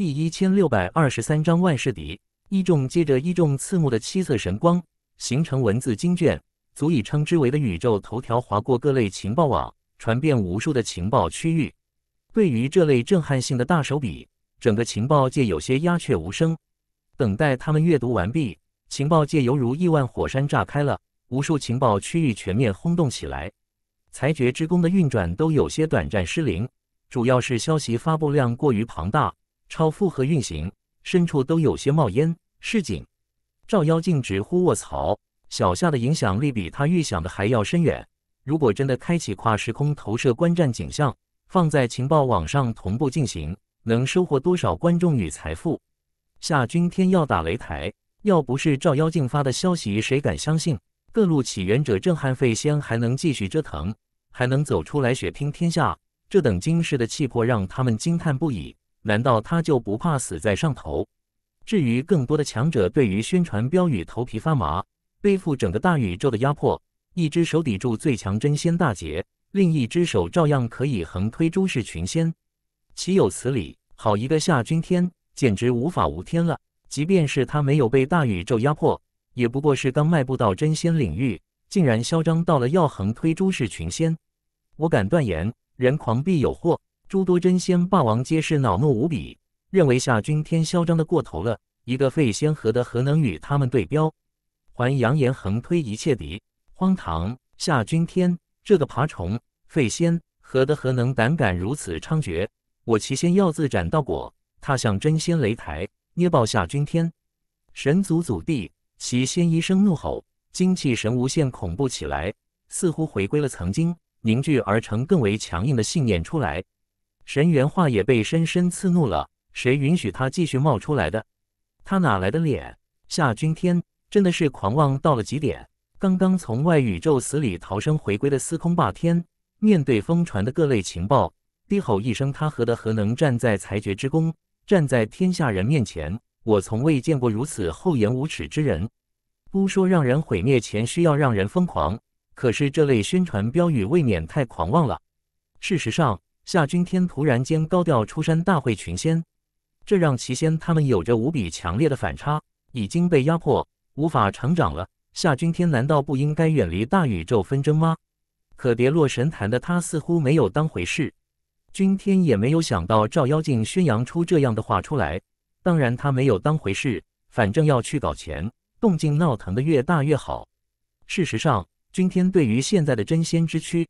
第一千六百二十三章万事敌，一众接着一众刺目的七色神光形成文字经卷，足以称之为的宇宙头条划过各类情报网，传遍无数的情报区域。对于这类震撼性的大手笔，整个情报界有些鸦雀无声，等待他们阅读完毕。情报界犹如亿万火山炸开了，无数情报区域全面轰动起来。裁决之宫的运转都有些短暂失灵，主要是消息发布量过于庞大。超负荷运行，深处都有些冒烟。市井，照妖镜直呼卧槽！小夏的影响力比他预想的还要深远。如果真的开启跨时空投射观战景象，放在情报网上同步进行，能收获多少观众与财富？夏君天要打擂台，要不是照妖镜发的消息，谁敢相信？各路起源者震撼费仙，还能继续折腾，还能走出来血拼天下？这等惊世的气魄，让他们惊叹不已。难道他就不怕死在上头？至于更多的强者，对于宣传标语头皮发麻，背负整个大宇宙的压迫，一只手抵住最强真仙大劫，另一只手照样可以横推诸世群仙，岂有此理？好一个夏君天，简直无法无天了！即便是他没有被大宇宙压迫，也不过是刚迈步到真仙领域，竟然嚣张到了要横推诸世群仙，我敢断言，人狂必有祸。诸多真仙霸王皆是恼怒无比，认为夏君天嚣张的过头了。一个废仙何德何能与他们对标？还扬言横推一切敌，荒唐！夏君天这个爬虫废仙何德何能胆敢如此猖獗？我齐仙要自斩道果，踏向真仙擂台，捏爆夏君天！神族祖地，齐仙一声怒吼，精气神无限恐怖起来，似乎回归了曾经，凝聚而成更为强硬的信念出来。神元化也被深深刺怒了，谁允许他继续冒出来的？他哪来的脸？夏君天真的是狂妄到了极点。刚刚从外宇宙死里逃生回归的司空霸天，面对疯传的各类情报，低吼一声：“他何德何能，站在裁决之宫，站在天下人面前？我从未见过如此厚颜无耻之人。不说让人毁灭前需要让人疯狂，可是这类宣传标语未免太狂妄了。事实上。”夏君天突然间高调出山大会群仙，这让齐仙他们有着无比强烈的反差，已经被压迫无法成长了。夏君天难道不应该远离大宇宙纷争吗？可跌落神坛的他似乎没有当回事，君天也没有想到照妖镜宣扬出这样的话出来。当然他没有当回事，反正要去搞钱，动静闹腾的越大越好。事实上，君天对于现在的真仙之躯。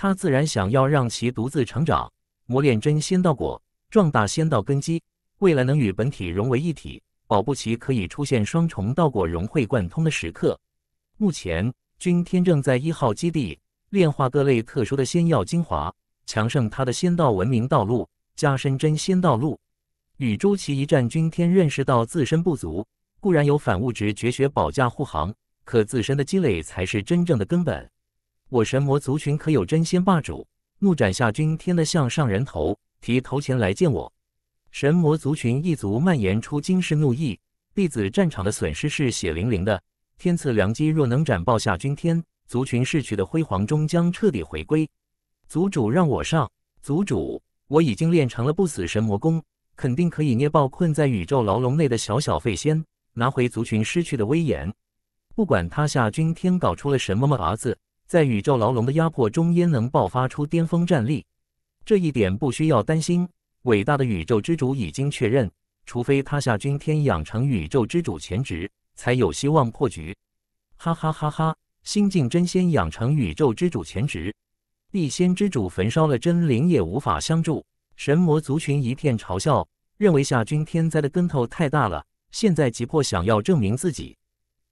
他自然想要让其独自成长，磨练真仙道果，壮大仙道根基，未来能与本体融为一体，保不齐可以出现双重道果融会贯通的时刻。目前，君天正在一号基地炼化各类特殊的仙药精华，强盛他的仙道文明道路，加深真仙道路。与朱祁一战，君天认识到自身不足，固然有反物质绝学保驾护航，可自身的积累才是真正的根本。我神魔族群可有真仙霸主？怒斩下君天的项上人头，提头前来见我。神魔族群一族蔓延出惊世怒意，弟子战场的损失是血淋淋的。天赐良机，若能斩爆下君天，族群逝去的辉煌终将彻底回归。族主让我上，族主，我已经练成了不死神魔功，肯定可以捏爆困在宇宙牢笼内的小小废仙，拿回族群失去的威严。不管他夏君天搞出了什么么儿子。在宇宙牢笼的压迫中，焉能爆发出巅峰战力？这一点不需要担心。伟大的宇宙之主已经确认，除非他下君天养成宇宙之主前职，才有希望破局。哈哈哈哈！新晋真仙养成宇宙之主前职，地仙之主焚烧了真灵也无法相助，神魔族群一片嘲笑，认为夏君天灾的跟头太大了，现在急迫想要证明自己。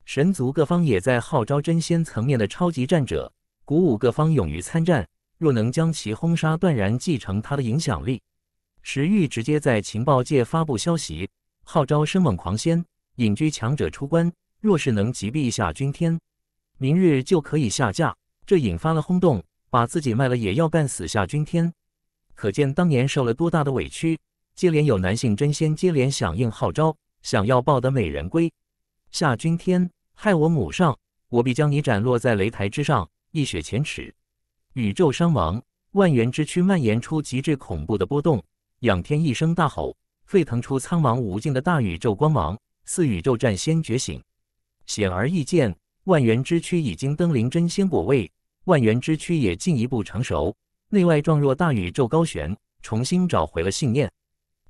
神族各方也在号召真仙层面的超级战者，鼓舞各方勇于参战。若能将其轰杀，断然继承他的影响力。石玉直接在情报界发布消息，号召生猛狂仙、隐居强者出关。若是能击毙夏君天，明日就可以下架。这引发了轰动，把自己卖了也要干死夏君天。可见当年受了多大的委屈。接连有男性真仙接连响应号召，想要抱得美人归。夏君天。害我母上，我必将你斩落在擂台之上，一雪前耻！宇宙伤亡，万元之躯蔓延出极致恐怖的波动，仰天一声大吼，沸腾出苍茫无尽的大宇宙光芒，似宇宙战仙觉醒。显而易见，万元之躯已经登临真仙果位，万元之躯也进一步成熟，内外状若大宇宙高悬，重新找回了信念。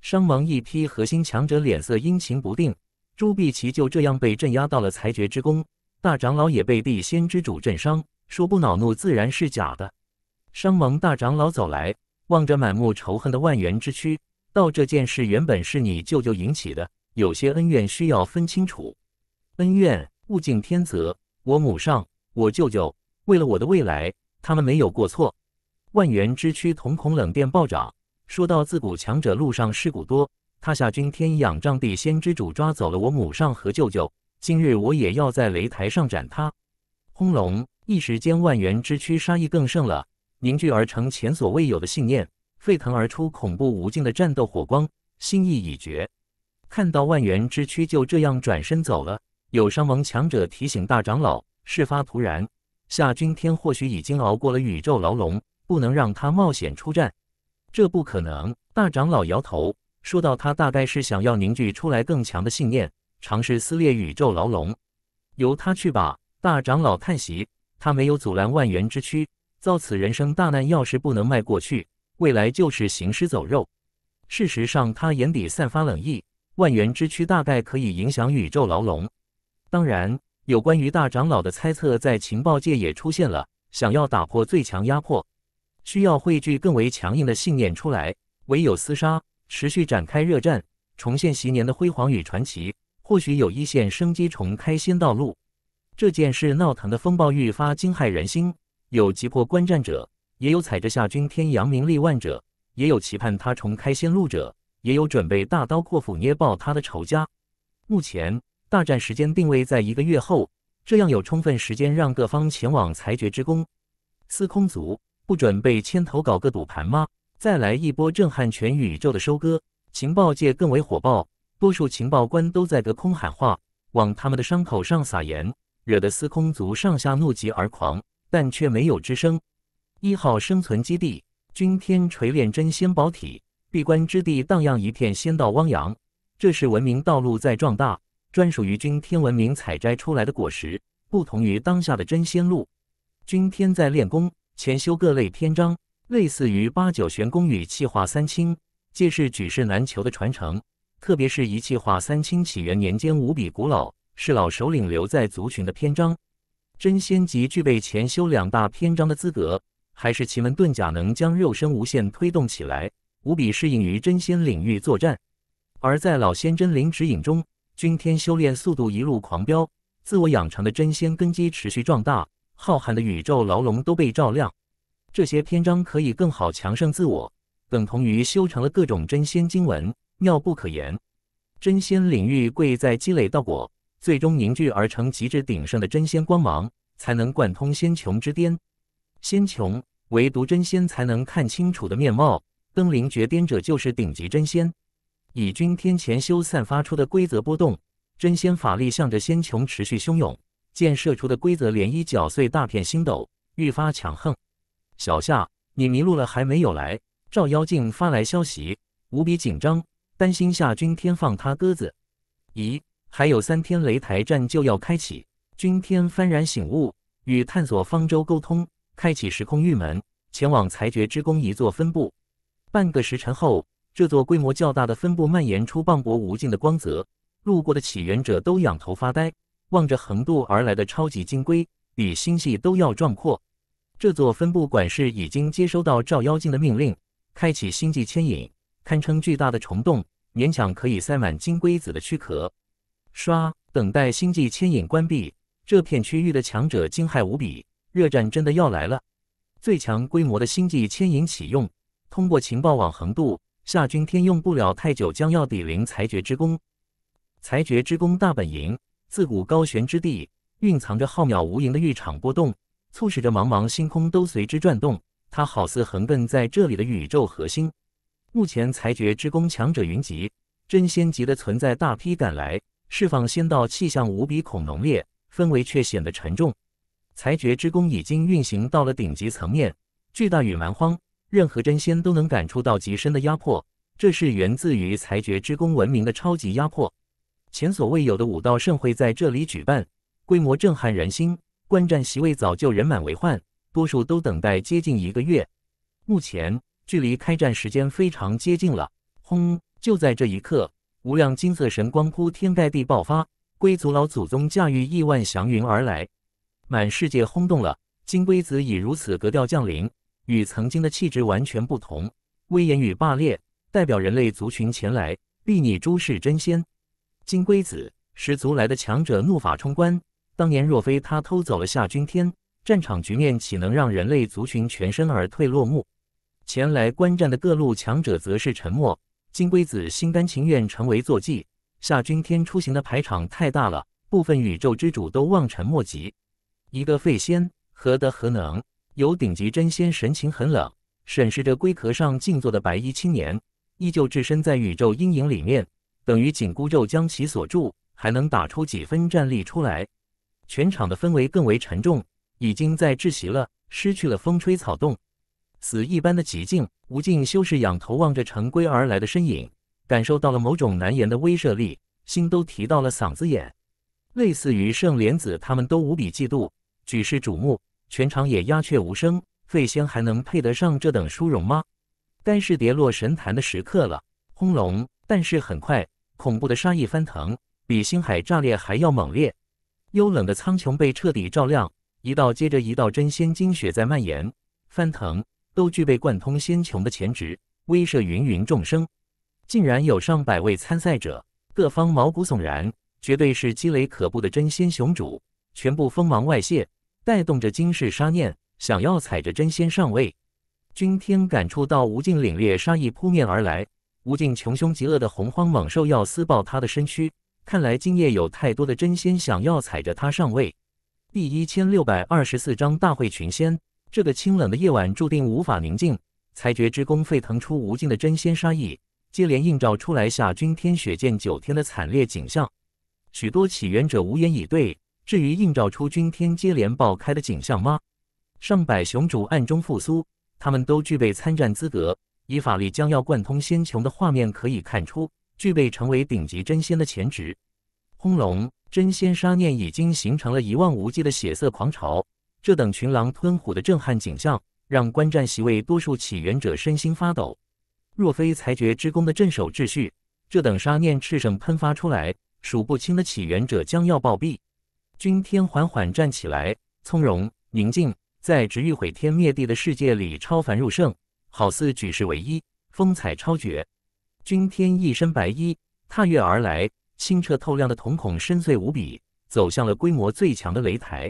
伤亡一批核心强者脸色阴晴不定。朱碧琪就这样被镇压到了裁决之宫，大长老也被地仙之主震伤，说不恼怒自然是假的。商王大长老走来，望着满目仇恨的万源之躯，道：“这件事原本是你舅舅引起的，有些恩怨需要分清楚。恩怨物竞天择，我母上、我舅舅为了我的未来，他们没有过错。”万源之躯瞳孔冷电暴涨，说到：“自古强者路上尸骨多。”他夏君天仰仗地仙之主抓走了我母上和舅舅，今日我也要在擂台上斩他。轰隆！一时间，万源之躯杀意更盛了，凝聚而成前所未有的信念，沸腾而出恐怖无尽的战斗火光，心意已决。看到万源之躯就这样转身走了，有伤亡强者提醒大长老，事发突然，夏君天或许已经熬过了宇宙牢笼，不能让他冒险出战。这不可能！大长老摇头。说到他大概是想要凝聚出来更强的信念，尝试撕裂宇宙牢笼。由他去吧，大长老叹息。他没有阻拦万元之躯造此人生大难，要是不能迈过去，未来就是行尸走肉。事实上，他眼底散发冷意。万元之躯大概可以影响宇宙牢笼。当然，有关于大长老的猜测在情报界也出现了。想要打破最强压迫，需要汇聚更为强硬的信念出来，唯有厮杀。持续展开热战，重现昔年的辉煌与传奇，或许有一线生机重开新道路。这件事闹腾的风暴愈发惊骇人心，有急迫观战者，也有踩着夏君天扬名立万者，也有期盼他重开新路者，也有准备大刀阔斧捏爆他的仇家。目前大战时间定位在一个月后，这样有充分时间让各方前往裁决之宫。司空族不准备牵头搞个赌盘吗？再来一波震撼全宇宙的收割，情报界更为火爆，多数情报官都在隔空喊话，往他们的伤口上撒盐，惹得司空族上下怒极而狂，但却没有吱声。一号生存基地，君天锤炼真仙宝体，闭关之地荡漾一片仙道汪洋。这是文明道路在壮大，专属于君天文明采摘出来的果实。不同于当下的真仙路，君天在练功，潜修各类篇章。类似于八九玄功与气化三清，皆是举世难求的传承。特别是“一气化三清”起源年间无比古老，是老首领留在族群的篇章。真仙即具备前修两大篇章的资格，还是奇门遁甲能将肉身无限推动起来，无比适应于真仙领域作战。而在老仙真灵指引中，君天修炼速度一路狂飙，自我养成的真仙根基持续壮大，浩瀚的宇宙牢笼都被照亮。这些篇章可以更好强盛自我，等同于修成了各种真仙经文，妙不可言。真仙领域贵在积累道果，最终凝聚而成极致鼎盛的真仙光芒，才能贯通仙穹之巅。仙穹唯独真仙才能看清楚的面貌，登临绝巅者就是顶级真仙。以君天前修散发出的规则波动，真仙法力向着仙穹持续汹涌，溅射出的规则涟漪搅碎大片星斗，愈发强横。小夏，你迷路了还没有来？照妖镜发来消息，无比紧张，担心夏君天放他鸽子。咦，还有三天擂台战就要开启，君天幡然醒悟，与探索方舟沟通，开启时空玉门，前往裁决之宫一座分部。半个时辰后，这座规模较大的分部蔓延出磅礴无尽的光泽，路过的起源者都仰头发呆，望着横渡而来的超级金龟，比星系都要壮阔。这座分部管事已经接收到照妖镜的命令，开启星际牵引，堪称巨大的虫洞，勉强可以塞满金龟子的躯壳。刷，等待星际牵引关闭，这片区域的强者惊骇无比，热战真的要来了。最强规模的星际牵引启用，通过情报网横渡，夏君天用不了太久，将要抵临裁决之宫。裁决之宫大本营，自古高悬之地，蕴藏着浩渺无垠的浴场波动。促使着茫茫星空都随之转动，它好似横亘在这里的宇宙核心。目前，裁决之宫强者云集，真仙级的存在大批赶来，释放仙道气象无比恐浓烈，氛围却显得沉重。裁决之宫已经运行到了顶级层面，巨大与蛮荒，任何真仙都能感触到极深的压迫。这是源自于裁决之宫文明的超级压迫。前所未有的武道盛会在这里举办，规模震撼人心。观战席位早就人满为患，多数都等待接近一个月。目前距离开战时间非常接近了。轰！就在这一刻，无量金色神光铺天盖地爆发，龟族老祖宗驾驭亿万祥云而来，满世界轰动了。金龟子以如此格调降临，与曾经的气质完全不同，威严与霸烈，代表人类族群前来，必你诸事真仙。金龟子，十族来的强者怒发冲冠。当年若非他偷走了夏君天，战场局面岂能让人类族群全身而退落幕？前来观战的各路强者则是沉默。金龟子心甘情愿成为坐骑。夏君天出行的排场太大了，部分宇宙之主都望尘莫及。一个废仙何德何能？有顶级真仙神情很冷，审视着龟壳上静坐的白衣青年，依旧置身在宇宙阴影里面，等于紧箍咒将其锁住，还能打出几分战力出来？全场的氛围更为沉重，已经在窒息了，失去了风吹草动，死一般的寂静。无尽修士仰头望着成规而来的身影，感受到了某种难言的威慑力，心都提到了嗓子眼。类似于圣莲子，他们都无比嫉妒，举世瞩目。全场也鸦雀无声。费仙还能配得上这等殊荣吗？该是跌落神坛的时刻了，轰隆！但是很快，恐怖的杀意翻腾，比星海炸裂还要猛烈。幽冷的苍穹被彻底照亮，一道接着一道真仙精血在蔓延、翻腾，都具备贯通仙穹的潜质，威慑芸芸众生。竟然有上百位参赛者，各方毛骨悚然，绝对是积累可怖的真仙雄主，全部锋芒外泄，带动着惊世杀念，想要踩着真仙上位。君天感触到无尽凛冽杀意扑面而来，无尽穷凶极恶的洪荒猛兽要撕爆他的身躯。看来今夜有太多的真仙想要踩着他上位。第一千六百二十四章大会群仙。这个清冷的夜晚注定无法宁静，裁决之弓沸腾出无尽的真仙杀意，接连映照出来下君天雪剑九天的惨烈景象。许多起源者无言以对。至于映照出君天接连爆开的景象吗？上百雄主暗中复苏，他们都具备参战资格。以法力将要贯通仙穹的画面可以看出。具备成为顶级真仙的潜质。轰隆！真仙杀念已经形成了一望无际的血色狂潮。这等群狼吞虎的震撼景象，让观战席位多数起源者身心发抖。若非裁决之弓的镇守秩序，这等杀念赤神喷发出来，数不清的起源者将要暴毙。君天缓缓站起来，从容宁静，在直欲毁天灭地的世界里超凡入圣，好似举世唯一，风采超绝。君天一身白衣，踏月而来，清澈透亮的瞳孔深邃无比，走向了规模最强的擂台。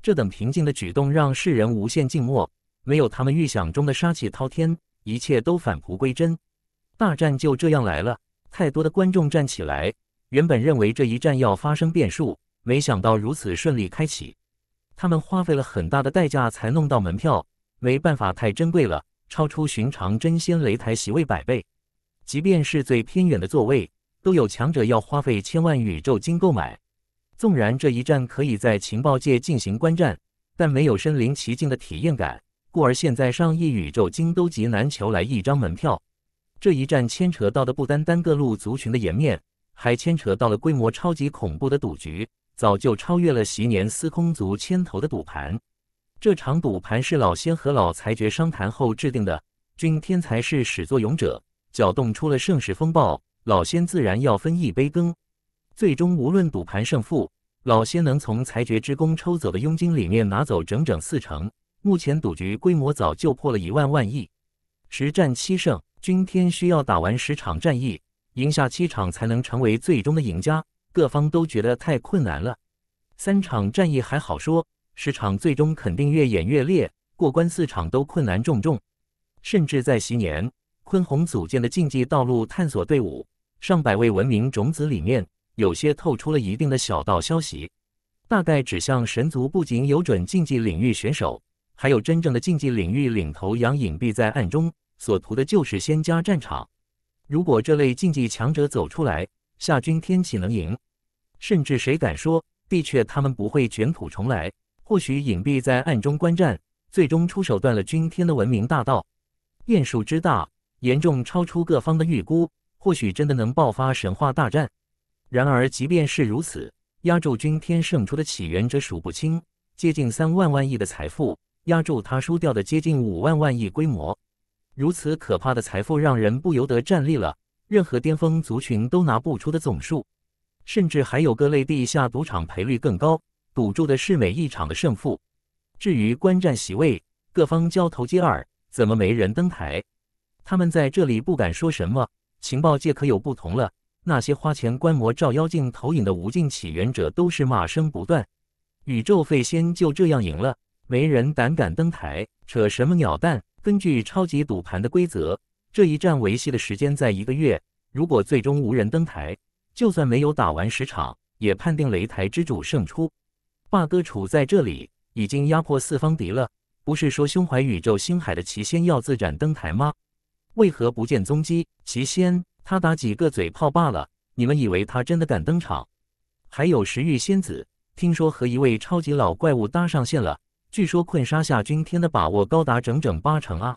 这等平静的举动让世人无限静默，没有他们预想中的杀气滔天，一切都返璞归真。大战就这样来了。太多的观众站起来，原本认为这一战要发生变数，没想到如此顺利开启。他们花费了很大的代价才弄到门票，没办法，太珍贵了，超出寻常真仙擂台席位百倍。即便是最偏远的座位，都有强者要花费千万宇宙金购买。纵然这一战可以在情报界进行观战，但没有身临其境的体验感，故而现在上亿宇宙金都极难求来一张门票。这一战牵扯到的不单单各路族群的颜面，还牵扯到了规模超级恐怖的赌局，早就超越了昔年司空族牵头的赌盘。这场赌盘是老仙和老裁决商谈后制定的，君天才是始作俑者。搅动出了盛世风暴，老仙自然要分一杯羹。最终，无论赌盘胜负，老仙能从裁决之弓抽走的佣金里面拿走整整四成。目前赌局规模早就破了一万万亿，十战七胜。今天需要打完十场战役，赢下七场才能成为最终的赢家。各方都觉得太困难了。三场战役还好说，十场最终肯定越演越烈，过关四场都困难重重，甚至在昔年。昆宏组建的竞技道路探索队伍，上百位文明种子里面，有些透出了一定的小道消息，大概指向神族不仅有准竞技领域选手，还有真正的竞技领域领头羊隐蔽在暗中，所图的就是仙家战场。如果这类竞技强者走出来，夏军天岂能赢？甚至谁敢说的确他们不会卷土重来？或许隐蔽在暗中观战，最终出手断了君天的文明大道，变数之大。严重超出各方的预估，或许真的能爆发神话大战。然而，即便是如此，压住君天胜出的起源者数不清，接近三万万亿的财富，压住他输掉的接近五万万亿规模。如此可怕的财富，让人不由得站立了。任何巅峰族群都拿不出的总数，甚至还有各类地下赌场，赔率更高，赌注的是每一场的胜负。至于观战席位，各方交头接耳，怎么没人登台？他们在这里不敢说什么，情报界可有不同了。那些花钱观摩照妖镜投影的无尽起源者都是骂声不断。宇宙废仙就这样赢了，没人胆敢登台扯什么鸟蛋。根据超级赌盘的规则，这一战维系的时间在一个月。如果最终无人登台，就算没有打完十场，也判定擂台之主胜出。霸哥处在这里已经压迫四方敌了。不是说胸怀宇宙星海的齐仙要自斩登台吗？为何不见踪迹？齐仙，他打几个嘴炮罢了，你们以为他真的敢登场？还有石玉仙子，听说和一位超级老怪物搭上线了，据说困杀夏君天的把握高达整整八成啊！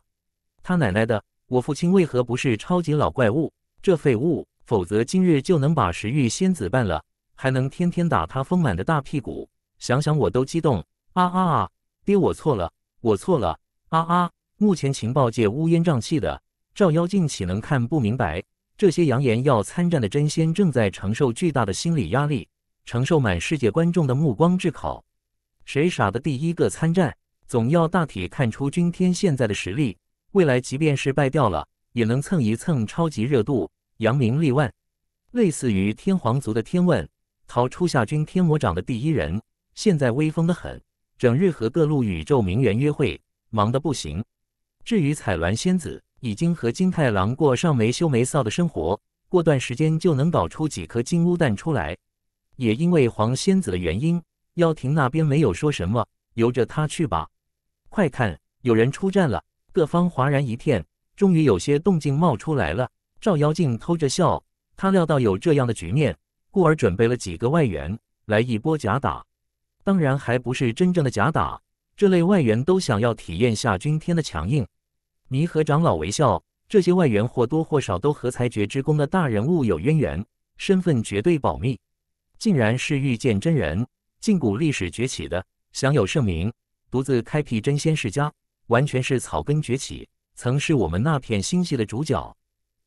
他奶奶的，我父亲为何不是超级老怪物？这废物，否则今日就能把石玉仙子办了，还能天天打他丰满的大屁股，想想我都激动啊啊！爹，我错了，我错了啊啊！目前情报界乌烟瘴气的。照妖镜岂能看不明白？这些扬言要参战的真仙正在承受巨大的心理压力，承受满世界观众的目光炙烤。谁傻的，第一个参战，总要大体看出君天现在的实力。未来即便是败掉了，也能蹭一蹭超级热度，扬名立万。类似于天皇族的天问，逃出下君天魔掌的第一人，现在威风得很，整日和各路宇宙名媛约会，忙得不行。至于彩鸾仙子。已经和金太郎过上没羞没臊的生活，过段时间就能搞出几颗金乌蛋出来。也因为黄仙子的原因，妖庭那边没有说什么，由着他去吧。快看，有人出战了！各方哗然一片，终于有些动静冒出来了。照妖镜偷着笑，他料到有这样的局面，故而准备了几个外援来一波假打，当然还不是真正的假打。这类外援都想要体验下君天的强硬。弥合长老微笑，这些外援或多或少都和裁决之宫的大人物有渊源，身份绝对保密。竟然是御剑真人，近古历史崛起的，享有盛名，独自开辟真仙世家，完全是草根崛起，曾是我们那片星系的主角。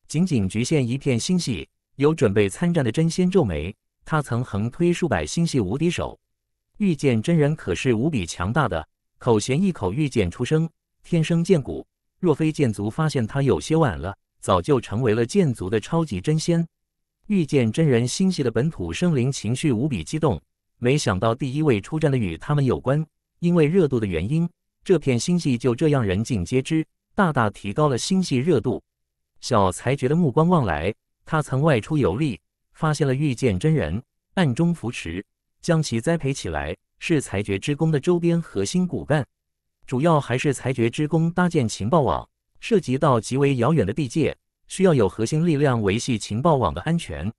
仅仅局限一片星系，有准备参战的真仙皱眉，他曾横推数百星系无敌手，御剑真人可是无比强大的，口衔一口御剑出声，天生剑骨。若非剑族发现他有些晚了，早就成为了剑族的超级真仙。御剑真人星系的本土生灵情绪无比激动，没想到第一位出战的与他们有关。因为热度的原因，这片星系就这样人尽皆知，大大提高了星系热度。小裁决的目光望来，他曾外出游历，发现了御剑真人，暗中扶持，将其栽培起来，是裁决之宫的周边核心骨干。主要还是裁决之宫搭建情报网，涉及到极为遥远的地界，需要有核心力量维系情报网的安全。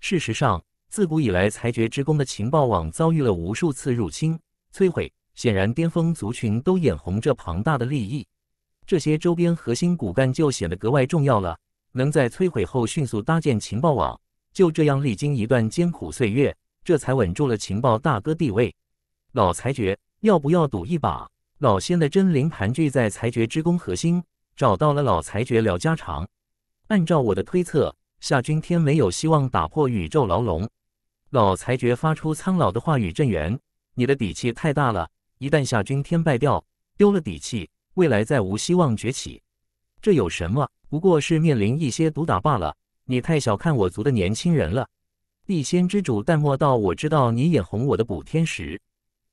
事实上，自古以来，裁决之宫的情报网遭遇了无数次入侵、摧毁。显然，巅峰族群都眼红这庞大的利益，这些周边核心骨干就显得格外重要了。能在摧毁后迅速搭建情报网，就这样历经一段艰苦岁月，这才稳住了情报大哥地位。老裁决，要不要赌一把？老仙的真灵盘踞在裁决之宫核心，找到了老裁决聊家常。按照我的推测，夏君天没有希望打破宇宙牢笼。老裁决发出苍老的话语：“震源：“你的底气太大了，一旦夏君天败掉，丢了底气，未来再无希望崛起。这有什么？不过是面临一些毒打罢了。你太小看我族的年轻人了。”地仙之主淡漠道：“我知道你眼红我的补天石。”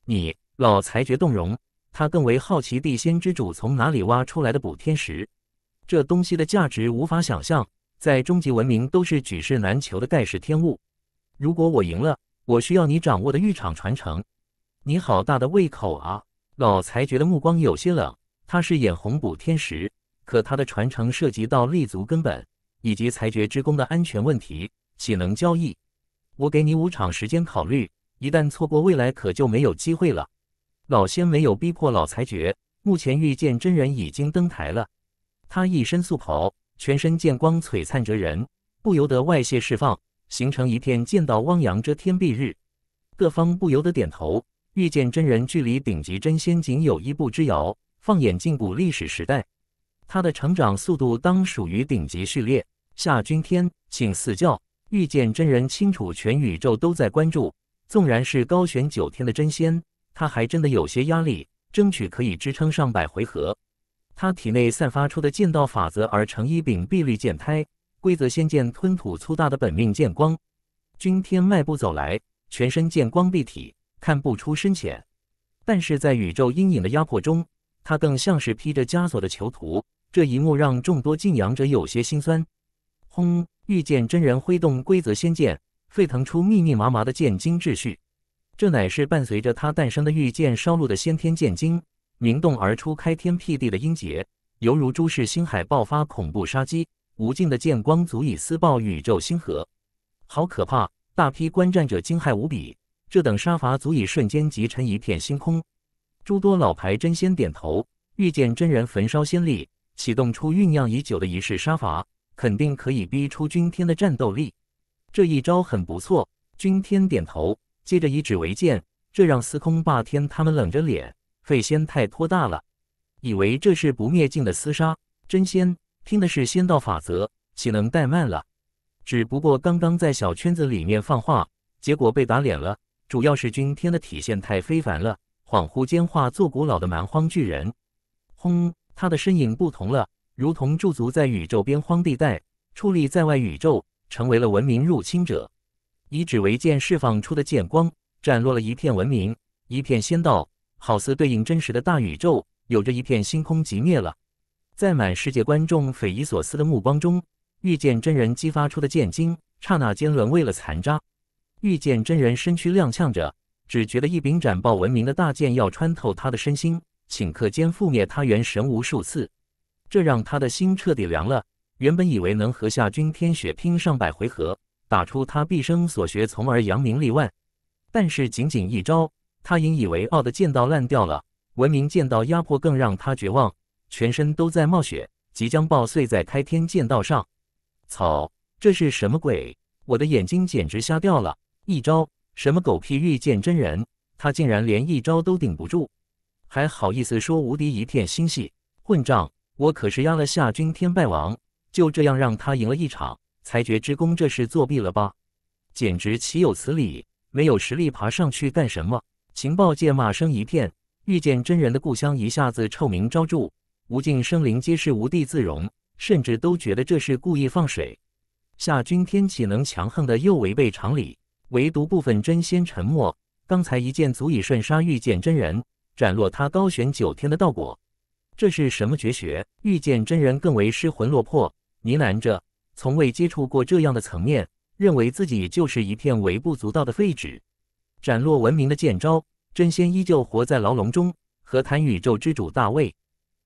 你老裁决动容。他更为好奇地仙之主从哪里挖出来的补天石，这东西的价值无法想象，在终极文明都是举世难求的盖世天物。如果我赢了，我需要你掌握的玉场传承。你好大的胃口啊！老裁决的目光有些冷，他是眼红补天石，可他的传承涉及到立足根本以及裁决之功的安全问题，岂能交易？我给你五场时间考虑，一旦错过，未来可就没有机会了。老仙没有逼迫老裁决。目前，遇剑真人已经登台了。他一身素袍，全身剑光璀璨着人，不由得外泄释放，形成一片剑道汪洋，遮天蔽日。各方不由得点头。遇剑真人距离顶级真仙仅有一步之遥。放眼近古历史时代，他的成长速度当属于顶级序列。夏君天，请赐教。遇剑真人清楚，全宇宙都在关注，纵然是高悬九天的真仙。他还真的有些压力，争取可以支撑上百回合。他体内散发出的剑道法则而成一柄碧绿剑胎规则仙剑，吞吐粗大的本命剑光。君天迈步走来，全身剑光蔽体，看不出深浅。但是在宇宙阴影的压迫中，他更像是披着枷锁的囚徒。这一幕让众多敬仰者有些心酸。轰！御剑真人挥动规则仙剑，沸腾出密密麻麻的剑经秩序。这乃是伴随着他诞生的御剑烧录的先天剑经，鸣动而出，开天辟地的音节，犹如诸事星海爆发恐怖杀机，无尽的剑光足以撕爆宇宙星河，好可怕！大批观战者惊骇无比，这等杀伐足以瞬间集沉一片星空。诸多老牌真仙点头，御剑真人焚烧仙力，启动出酝酿已久的仪式杀伐，肯定可以逼出君天的战斗力。这一招很不错，君天点头。接着以指为剑，这让司空霸天他们冷着脸。费仙太托大了，以为这是不灭境的厮杀。真仙听的是仙道法则，岂能怠慢了？只不过刚刚在小圈子里面放话，结果被打脸了。主要是君天的体现太非凡了，恍惚间化作古老的蛮荒巨人。轰！他的身影不同了，如同驻足在宇宙边荒地带，矗立在外宇宙，成为了文明入侵者。以指为剑释放出的剑光，斩落了一片文明，一片仙道，好似对应真实的大宇宙，有着一片星空即灭了。在满世界观众匪夷所思的目光中，御剑真人激发出的剑经，刹那间沦为了残渣。御剑真人身躯踉跄着，只觉得一柄斩爆文明的大剑要穿透他的身心，顷刻间覆灭他元神无数次。这让他的心彻底凉了。原本以为能和夏君天雪拼上百回合。打出他毕生所学，从而扬名立万。但是仅仅一招，他引以为傲的剑道烂掉了，文明剑道压迫更让他绝望，全身都在冒血，即将爆碎在开天剑道上。操！这是什么鬼？我的眼睛简直瞎掉了！一招，什么狗屁御剑真人？他竟然连一招都顶不住，还好意思说无敌一片心系？混账！我可是压了夏君天败亡，就这样让他赢了一场。裁决之功，这是作弊了吧？简直岂有此理！没有实力爬上去干什么？情报界骂声一片。遇见真人的故乡一下子臭名昭著，无尽生灵皆是无地自容，甚至都觉得这是故意放水。夏君天岂能强横的又违背常理？唯独部分真仙沉默。刚才一剑足以瞬杀遇剑真人，斩落他高悬九天的道果，这是什么绝学？遇剑真人更为失魂落魄，呢喃着。从未接触过这样的层面，认为自己就是一片微不足道的废纸。斩落文明的剑招，真仙依旧活在牢笼中，何谈宇宙之主大卫。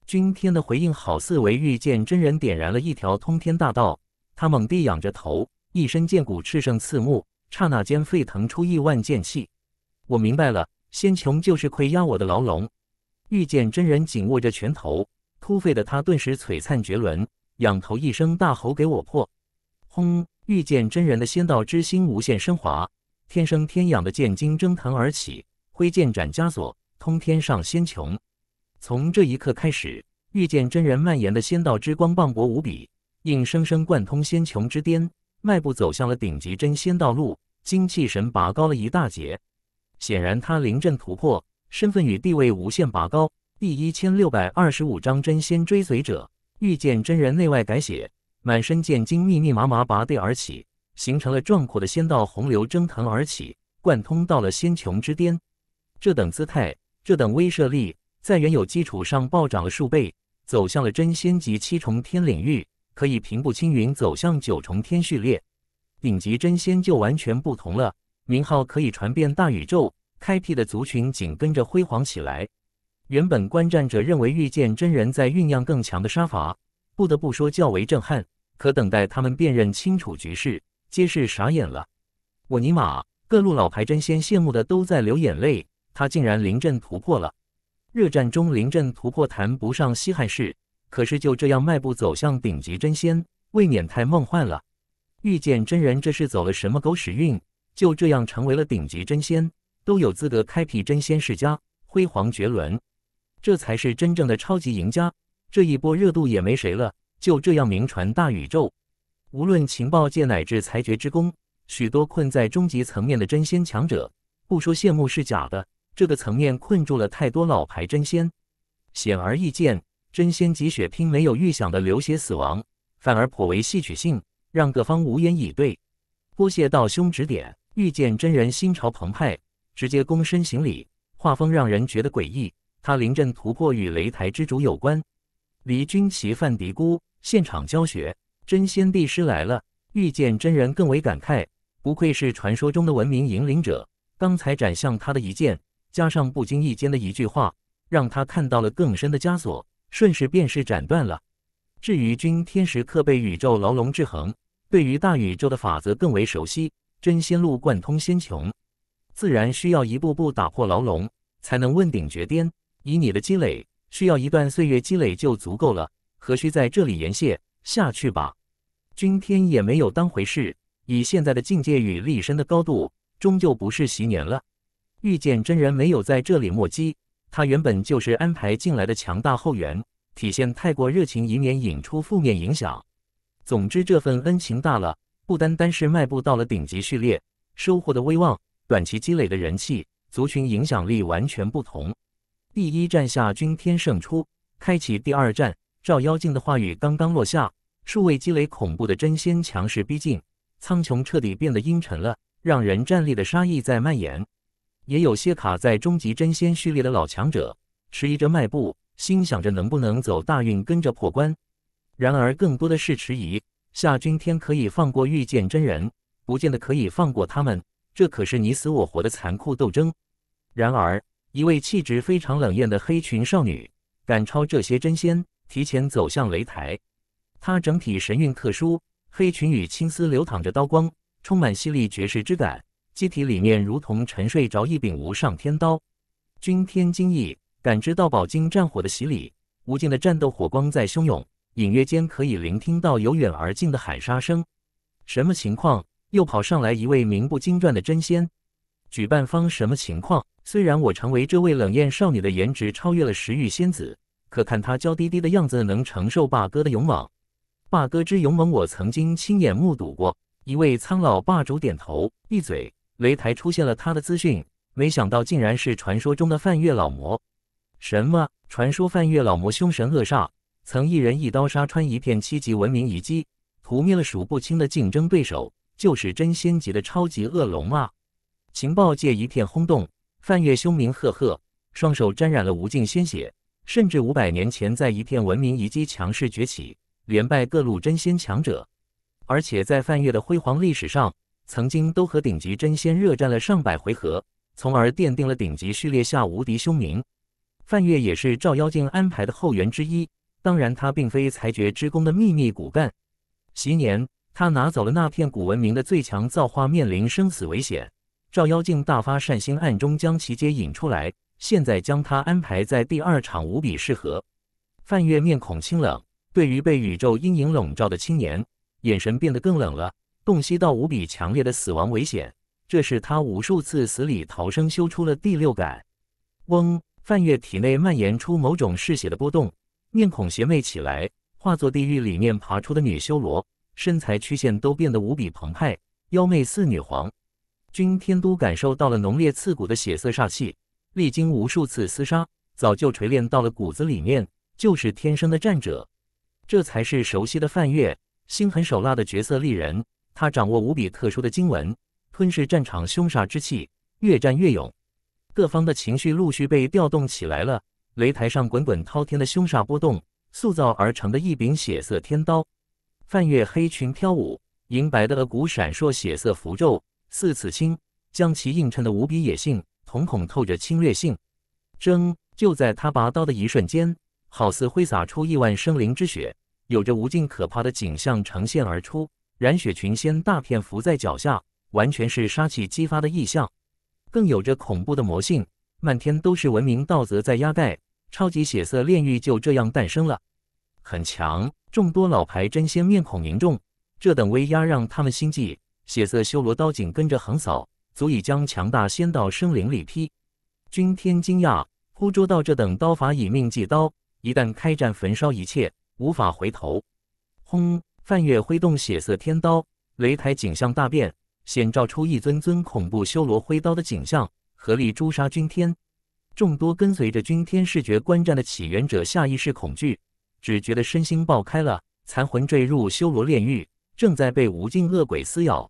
君天的回应好似为遇见真人点燃了一条通天大道。他猛地仰着头，一身剑骨赤盛刺目，刹那间沸腾出亿万剑气。我明白了，仙穹就是溃压我的牢笼。遇见真人紧握着拳头，突飞的他顿时璀璨绝伦。仰头一声大吼，给我破！轰！御剑真人的仙道之心无限升华，天生天养的剑精蒸腾而起，挥剑斩枷锁，通天上仙穹。从这一刻开始，御剑真人蔓延的仙道之光磅礴无比，硬生生贯通仙穹之巅，迈步走向了顶级真仙道路，精气神拔高了一大截。显然，他临阵突破，身份与地位无限拔高。第一千六百二十五章：真仙追随者。遇见真人，内外改写，满身剑经密密麻麻拔地而起，形成了壮阔的仙道洪流蒸腾而起，贯通到了仙穹之巅。这等姿态，这等威慑力，在原有基础上暴涨了数倍，走向了真仙级七重天领域，可以平步青云走向九重天序列。顶级真仙就完全不同了，名号可以传遍大宇宙，开辟的族群紧跟着辉煌起来。原本观战者认为遇见真人，在酝酿更强的杀伐，不得不说较为震撼。可等待他们辨认清楚局势，皆是傻眼了。我尼玛，各路老牌真仙羡慕的都在流眼泪，他竟然临阵突破了！热战中临阵突破谈不上稀罕事，可是就这样迈步走向顶级真仙，未免太梦幻了。遇见真人这是走了什么狗屎运？就这样成为了顶级真仙，都有资格开辟真仙世家，辉煌绝伦。这才是真正的超级赢家，这一波热度也没谁了。就这样名传大宇宙，无论情报界乃至裁决之功，许多困在终极层面的真仙强者，不说羡慕是假的。这个层面困住了太多老牌真仙，显而易见，真仙级血拼没有预想的流血死亡，反而颇为戏剧性，让各方无言以对。多谢道兄指点，遇见真人心潮澎湃，直接躬身行礼，画风让人觉得诡异。他临阵突破与擂台之主有关。李君奇犯嘀咕，现场教学，真仙帝师来了，遇见真人更为感慨，不愧是传说中的文明引领者。刚才斩向他的一剑，加上不经意间的一句话，让他看到了更深的枷锁，顺势便是斩断了。至于君天时刻被宇宙牢笼制衡，对于大宇宙的法则更为熟悉，真仙路贯通仙穹，自然需要一步步打破牢笼，才能问鼎绝巅。以你的积累，需要一段岁月积累就足够了，何须在这里言谢？下去吧。君天也没有当回事，以现在的境界与立身的高度，终究不是习年了。遇见真人没有在这里磨叽，他原本就是安排进来的强大后援，体现太过热情以免引出负面影响。总之，这份恩情大了，不单单是迈步到了顶级序列，收获的威望、短期积累的人气、族群影响力完全不同。第一战下君天胜出，开启第二战。照妖镜的话语刚刚落下，数位积累恐怖的真仙强势逼近，苍穹彻底变得阴沉了，让人战栗的杀意在蔓延。也有些卡在终极真仙序列的老强者，迟疑着迈步，心想着能不能走大运跟着破关。然而更多的是迟疑。夏君天可以放过御剑真人，不见得可以放过他们。这可是你死我活的残酷斗争。然而。一位气质非常冷艳的黑裙少女，赶超这些真仙，提前走向擂台。她整体神韵特殊，黑裙与青丝流淌着刀光，充满犀利绝世之感。机体里面如同沉睡着一柄无上天刀。君天惊异，感知到宝经战火的洗礼，无尽的战斗火光在汹涌，隐约间可以聆听到由远而近的喊杀声。什么情况？又跑上来一位名不经传的真仙？举办方什么情况？虽然我成为这位冷艳少女的颜值超越了时玉仙子，可看她娇滴滴的样子，能承受霸哥的勇猛。霸哥之勇猛，我曾经亲眼目睹过。一位苍老霸主点头，闭嘴。擂台出现了他的资讯，没想到竟然是传说中的范月老魔。什么？传说范月老魔凶神恶煞，曾一人一刀杀穿一片七级文明遗迹，屠灭了数不清的竞争对手，就是真仙级的超级恶龙啊！情报界一片轰动，范越凶名赫赫，双手沾染了无尽鲜血，甚至五百年前在一片文明遗迹强势崛起，连败各路真仙强者。而且在范越的辉煌历史上，曾经都和顶级真仙热战了上百回合，从而奠定了顶级序列下无敌凶名。范越也是照妖镜安排的后援之一，当然他并非裁决之宫的秘密骨干。昔年他拿走了那片古文明的最强造化，面临生死危险。照妖镜大发善心，暗中将其接引出来。现在将他安排在第二场，无比适合。范月面孔清冷，对于被宇宙阴影笼罩的青年，眼神变得更冷了，洞悉到无比强烈的死亡危险。这是他无数次死里逃生修出了第六感。嗡，范月体内蔓延出某种嗜血的波动，面孔邪魅起来，化作地狱里面爬出的女修罗，身材曲线都变得无比澎湃，妖媚似女皇。君天都感受到了浓烈刺骨的血色煞气，历经无数次厮杀，早就锤炼到了骨子里面，就是天生的战者。这才是熟悉的范月，心狠手辣的角色丽人。他掌握无比特殊的经文，吞噬战场凶煞之气，越战越勇。各方的情绪陆续被调动起来了。擂台上滚滚滔天的凶煞波动，塑造而成的一柄血色天刀。范月黑裙飘舞，银白的额骨闪烁血色符咒。似此青，将其映衬的无比野性，瞳孔透着侵略性。争就在他拔刀的一瞬间，好似挥洒出亿万生灵之血，有着无尽可怕的景象呈现而出，染血群仙大片浮在脚下，完全是杀气激发的异象，更有着恐怖的魔性，漫天都是文明道则在压盖，超级血色炼狱就这样诞生了。很强，众多老牌真仙面孔凝重，这等威压让他们心悸。血色修罗刀紧跟着横扫，足以将强大仙道生灵力劈。君天惊讶，呼捉到这等刀法以命祭刀，一旦开战，焚烧一切，无法回头。轰！范月挥动血色天刀，擂台景象大变，显照出一尊尊恐怖修罗挥刀的景象，合力诛杀君天。众多跟随着君天视觉观战的起源者下意识恐惧，只觉得身心爆开了，残魂坠入修罗炼狱，正在被无尽恶鬼撕咬。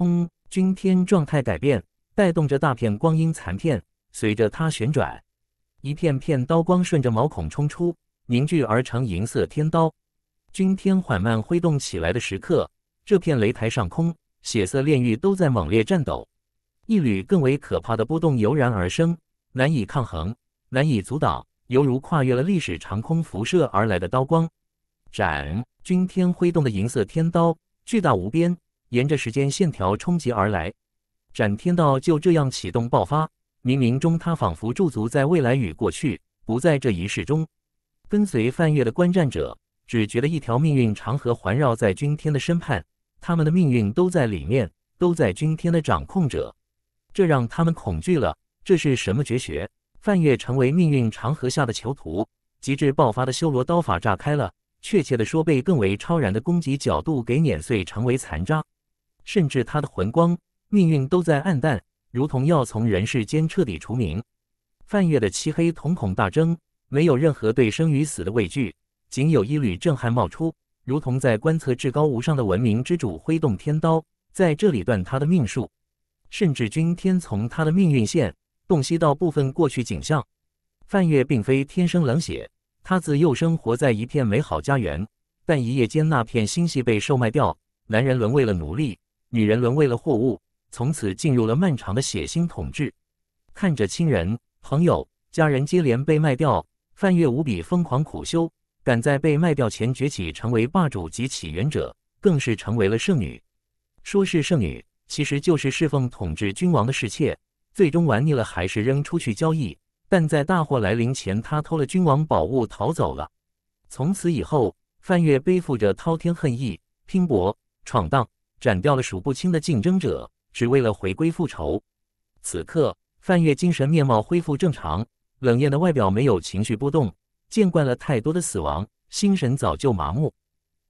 轰！君天状态改变，带动着大片光阴残片随着它旋转，一片片刀光顺着毛孔冲出，凝聚而成银色天刀。君天缓慢挥动起来的时刻，这片擂台上空血色炼狱都在猛烈颤抖，一缕更为可怕的波动油然而生，难以抗衡，难以阻挡，犹如跨越了历史长空辐射而来的刀光。斩！君天挥动的银色天刀巨大无边。沿着时间线条冲击而来，斩天道就这样启动爆发。冥冥中，他仿佛驻足在未来与过去，不在这一世中。跟随范越的观战者只觉得一条命运长河环绕在君天的身畔，他们的命运都在里面，都在君天的掌控者。这让他们恐惧了。这是什么绝学？范越成为命运长河下的囚徒。极致爆发的修罗刀法炸开了，确切的说，被更为超然的攻击角度给碾碎，成为残渣。甚至他的魂光、命运都在暗淡，如同要从人世间彻底除名。范月的漆黑瞳孔大睁，没有任何对生与死的畏惧，仅有一缕震撼冒出，如同在观测至高无上的文明之主挥动天刀，在这里断他的命数。甚至君天从他的命运线洞悉到部分过去景象。范月并非天生冷血，他自幼生活在一片美好家园，但一夜间那片星系被售卖掉，男人沦为了奴隶。女人沦为了货物，从此进入了漫长的血腥统治。看着亲人、朋友、家人接连被卖掉，范月无比疯狂苦修，赶在被卖掉前崛起，成为霸主及起源者，更是成为了圣女。说是圣女，其实就是侍奉统治君王的侍妾。最终玩腻了，还是扔出去交易。但在大祸来临前，他偷了君王宝物逃走了。从此以后，范月背负着滔天恨意，拼搏闯荡。斩掉了数不清的竞争者，只为了回归复仇。此刻，范越精神面貌恢复正常，冷艳的外表没有情绪波动。见惯了太多的死亡，心神早就麻木。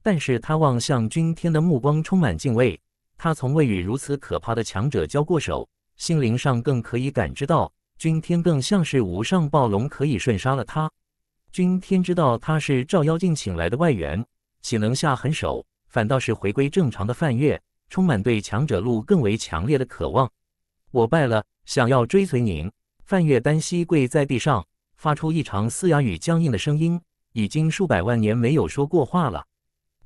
但是他望向君天的目光充满敬畏。他从未与如此可怕的强者交过手，心灵上更可以感知到君天更像是无上暴龙，可以瞬杀了他。君天知道他是照妖镜请来的外援，岂能下狠手？反倒是回归正常的范越，充满对强者路更为强烈的渴望。我败了，想要追随您。范越单膝跪在地上，发出异常嘶哑与僵硬的声音，已经数百万年没有说过话了。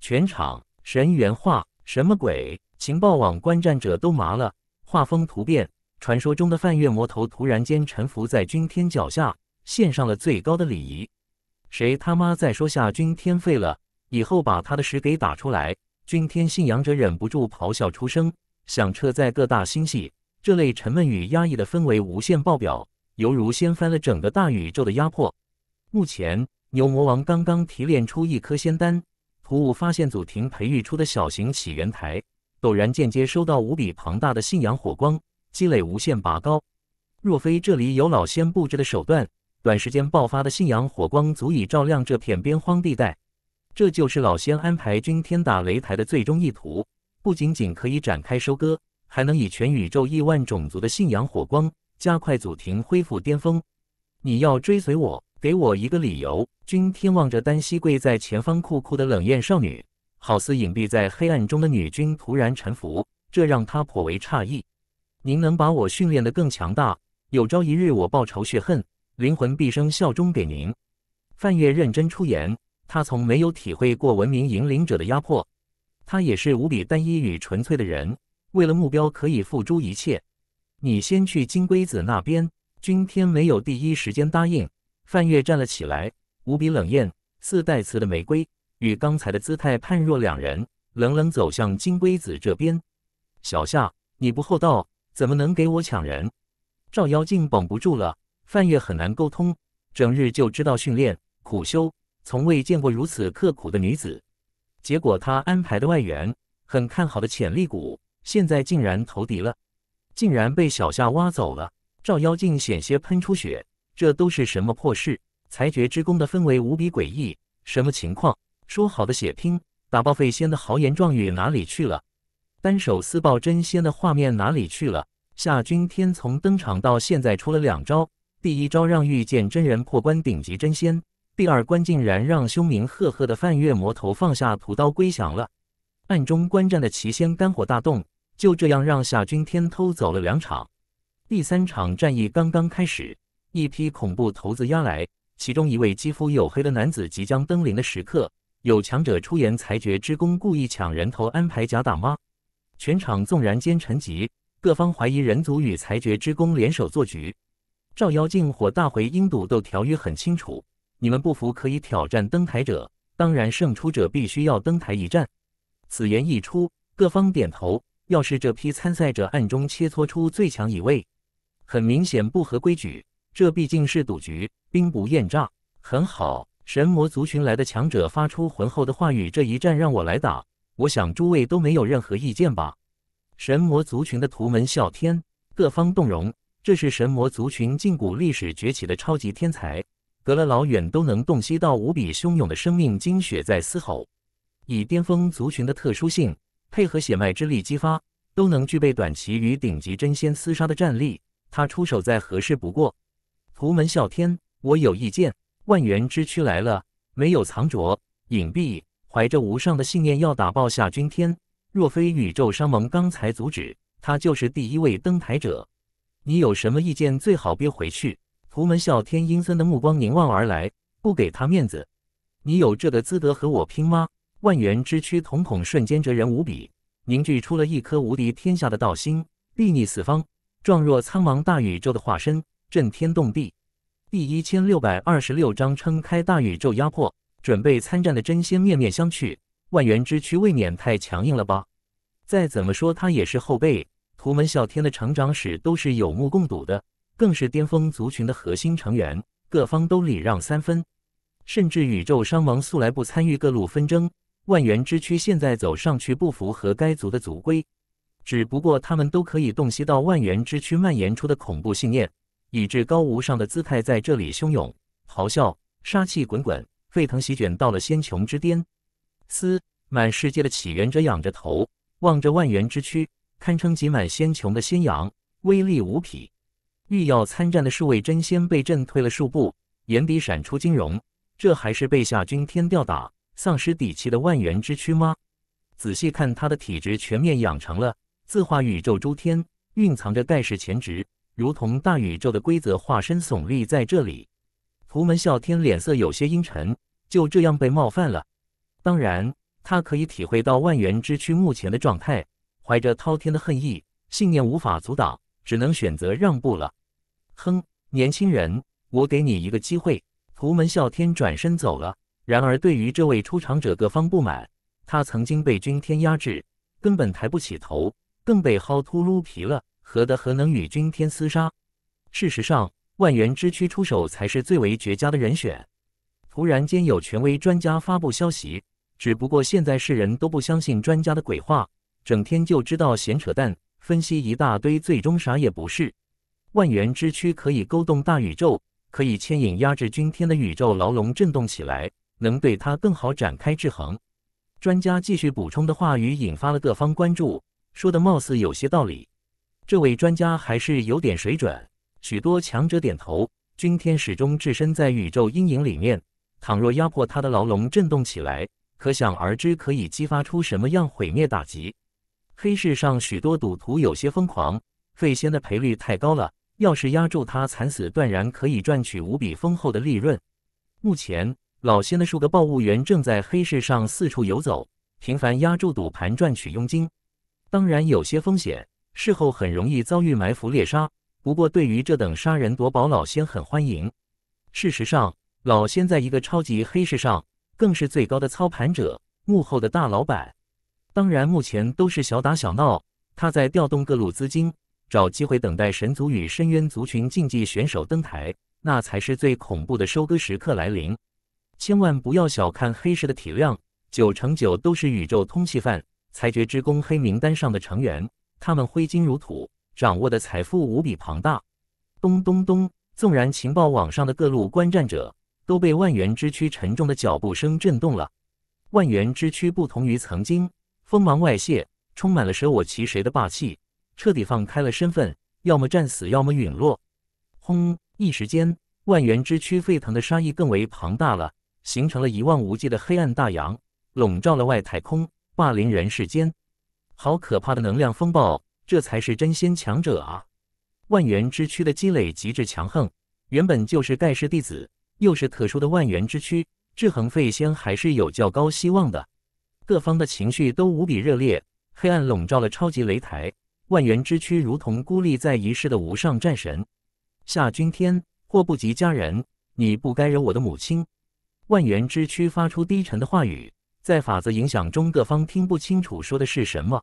全场神原化，什么鬼？情报网观战者都麻了。画风突变，传说中的范越魔头突然间臣服在君天脚下，献上了最高的礼仪。谁他妈再说下君天废了？以后把他的屎给打出来！君天信仰者忍不住咆哮出声，响彻在各大星系。这类沉闷与压抑的氛围无限爆表，犹如掀翻了整个大宇宙的压迫。目前，牛魔王刚刚提炼出一颗仙丹，突兀发现祖庭培育出的小型起源台，陡然间接收到无比庞大的信仰火光，积累无限拔高。若非这里有老仙布置的手段，短时间爆发的信仰火光足以照亮这片边荒地带。这就是老仙安排君天打擂台的最终意图，不仅仅可以展开收割，还能以全宇宙亿万种族的信仰火光，加快祖庭恢复巅峰。你要追随我，给我一个理由。君天望着单膝跪在前方酷酷的冷艳少女，好似隐蔽在黑暗中的女君突然臣服，这让他颇为诧异。您能把我训练得更强大，有朝一日我报仇雪恨，灵魂毕生效忠给您。范月认真出言。他从没有体会过文明引领者的压迫，他也是无比单一与纯粹的人，为了目标可以付诸一切。你先去金龟子那边，君天没有第一时间答应。范月站了起来，无比冷艳，似带刺的玫瑰，与刚才的姿态判若两人，冷冷走向金龟子这边。小夏，你不厚道，怎么能给我抢人？照妖镜绷不住了，范月很难沟通，整日就知道训练苦修。从未见过如此刻苦的女子，结果他安排的外援很看好的潜力股，现在竟然投敌了，竟然被小夏挖走了。照妖镜险些喷出血，这都是什么破事？裁决之功的氛围无比诡异，什么情况？说好的血拼打爆废仙的豪言壮语哪里去了？单手撕爆真仙的画面哪里去了？夏君天从登场到现在出了两招，第一招让遇见真人破关，顶级真仙。第二关竟然让凶名赫赫的范月魔头放下屠刀归降了，暗中观战的齐仙肝火大动，就这样让夏君天偷走了两场。第三场战役刚刚开始，一批恐怖头子压来，其中一位肌肤黝黑的男子即将登临的时刻，有强者出言裁决之功，故意抢人头安排假打吗？全场纵然间沉寂，各方怀疑人族与裁决之功联手做局。照妖镜火大回音赌斗条约很清楚。你们不服可以挑战登台者，当然胜出者必须要登台一战。此言一出，各方点头。要是这批参赛者暗中切磋出最强一位，很明显不合规矩。这毕竟是赌局，兵不厌诈。很好，神魔族群来的强者发出浑厚的话语：“这一战让我来打，我想诸位都没有任何意见吧？”神魔族群的图门笑天，各方动容。这是神魔族群近古历史崛起的超级天才。隔了老远都能洞悉到无比汹涌的生命精血在嘶吼，以巅峰族群的特殊性配合血脉之力激发，都能具备短期与顶级真仙厮杀的战力。他出手再合适不过。图门啸天，我有意见。万源之躯来了，没有藏拙、隐蔽，怀着无上的信念要打爆夏君天。若非宇宙商盟刚才阻止，他就是第一位登台者。你有什么意见，最好憋回去。图门啸天阴森的目光凝望而来，不给他面子。你有这个资格和我拼吗？万元之躯瞳孔瞬间折人无比，凝聚出了一颗无敌天下的道心，睥睨四方，状若苍茫大宇宙的化身，震天动地。第一千六百二十六章撑开大宇宙压迫，准备参战的真仙面面相觑。万元之躯未免太强硬了吧？再怎么说，他也是后辈。图门啸天的成长史都是有目共睹的。更是巅峰族群的核心成员，各方都礼让三分。甚至宇宙商王素来不参与各路纷争，万源之躯现在走上去不符合该族的族规。只不过他们都可以洞悉到万源之躯蔓延出的恐怖信念，以至高无上的姿态在这里汹涌咆哮，杀气滚滚沸腾，席卷到了仙穹之巅。嘶！满世界的起源者仰着头望着万源之躯，堪称集满仙穹的仙阳，威力无匹。欲要参战的数位真仙被震退了数步，眼底闪出惊容。这还是被夏君天吊打、丧失底气的万元之躯吗？仔细看他的体质，全面养成了，自化宇宙诸天，蕴藏着盖世潜质，如同大宇宙的规则化身耸立在这里。图门啸天脸色有些阴沉，就这样被冒犯了。当然，他可以体会到万元之躯目前的状态，怀着滔天的恨意，信念无法阻挡。只能选择让步了。哼，年轻人，我给你一个机会。屠门啸天转身走了。然而，对于这位出场者各方不满。他曾经被君天压制，根本抬不起头，更被薅秃噜皮了，何德何能与君天厮杀？事实上，万元之躯出手才是最为绝佳的人选。突然间，有权威专家发布消息，只不过现在世人都不相信专家的鬼话，整天就知道闲扯淡。分析一大堆，最终啥也不是。万元之躯可以勾动大宇宙，可以牵引压制君天的宇宙牢笼震动起来，能对它更好展开制衡。专家继续补充的话语引发了各方关注，说的貌似有些道理。这位专家还是有点水准。许多强者点头。君天始终置身在宇宙阴影里面，倘若压迫他的牢笼震动起来，可想而知可以激发出什么样毁灭打击。黑市上许多赌徒有些疯狂，费仙的赔率太高了。要是压住他惨死，断然可以赚取无比丰厚的利润。目前，老仙的数个报务员正在黑市上四处游走，频繁压住赌盘赚取佣金。当然，有些风险，事后很容易遭遇埋伏猎杀。不过，对于这等杀人夺宝，老仙很欢迎。事实上，老仙在一个超级黑市上，更是最高的操盘者，幕后的大老板。当然，目前都是小打小闹。他在调动各路资金，找机会等待神族与深渊族群竞技选手登台，那才是最恐怖的收割时刻来临。千万不要小看黑石的体量，九成九都是宇宙通缉犯、裁决之宫黑名单上的成员。他们挥金如土，掌握的财富无比庞大。咚咚咚！纵然情报网上的各路观战者都被万源之躯沉重的脚步声震动了。万源之躯不同于曾经。锋芒外泄，充满了舍我其谁的霸气，彻底放开了身份，要么战死，要么陨落。轰！一时间，万元之躯沸腾的杀意更为庞大了，形成了一望无际的黑暗大洋，笼罩了外太空，霸凌人世间。好可怕的能量风暴！这才是真仙强者啊！万元之躯的积累极致强横，原本就是盖世弟子，又是特殊的万元之躯，制衡废仙还是有较高希望的。各方的情绪都无比热烈，黑暗笼罩了超级擂台。万源之躯如同孤立在一世的无上战神。夏君天，祸不及家人，你不该惹我的母亲。万源之躯发出低沉的话语，在法则影响中，各方听不清楚说的是什么。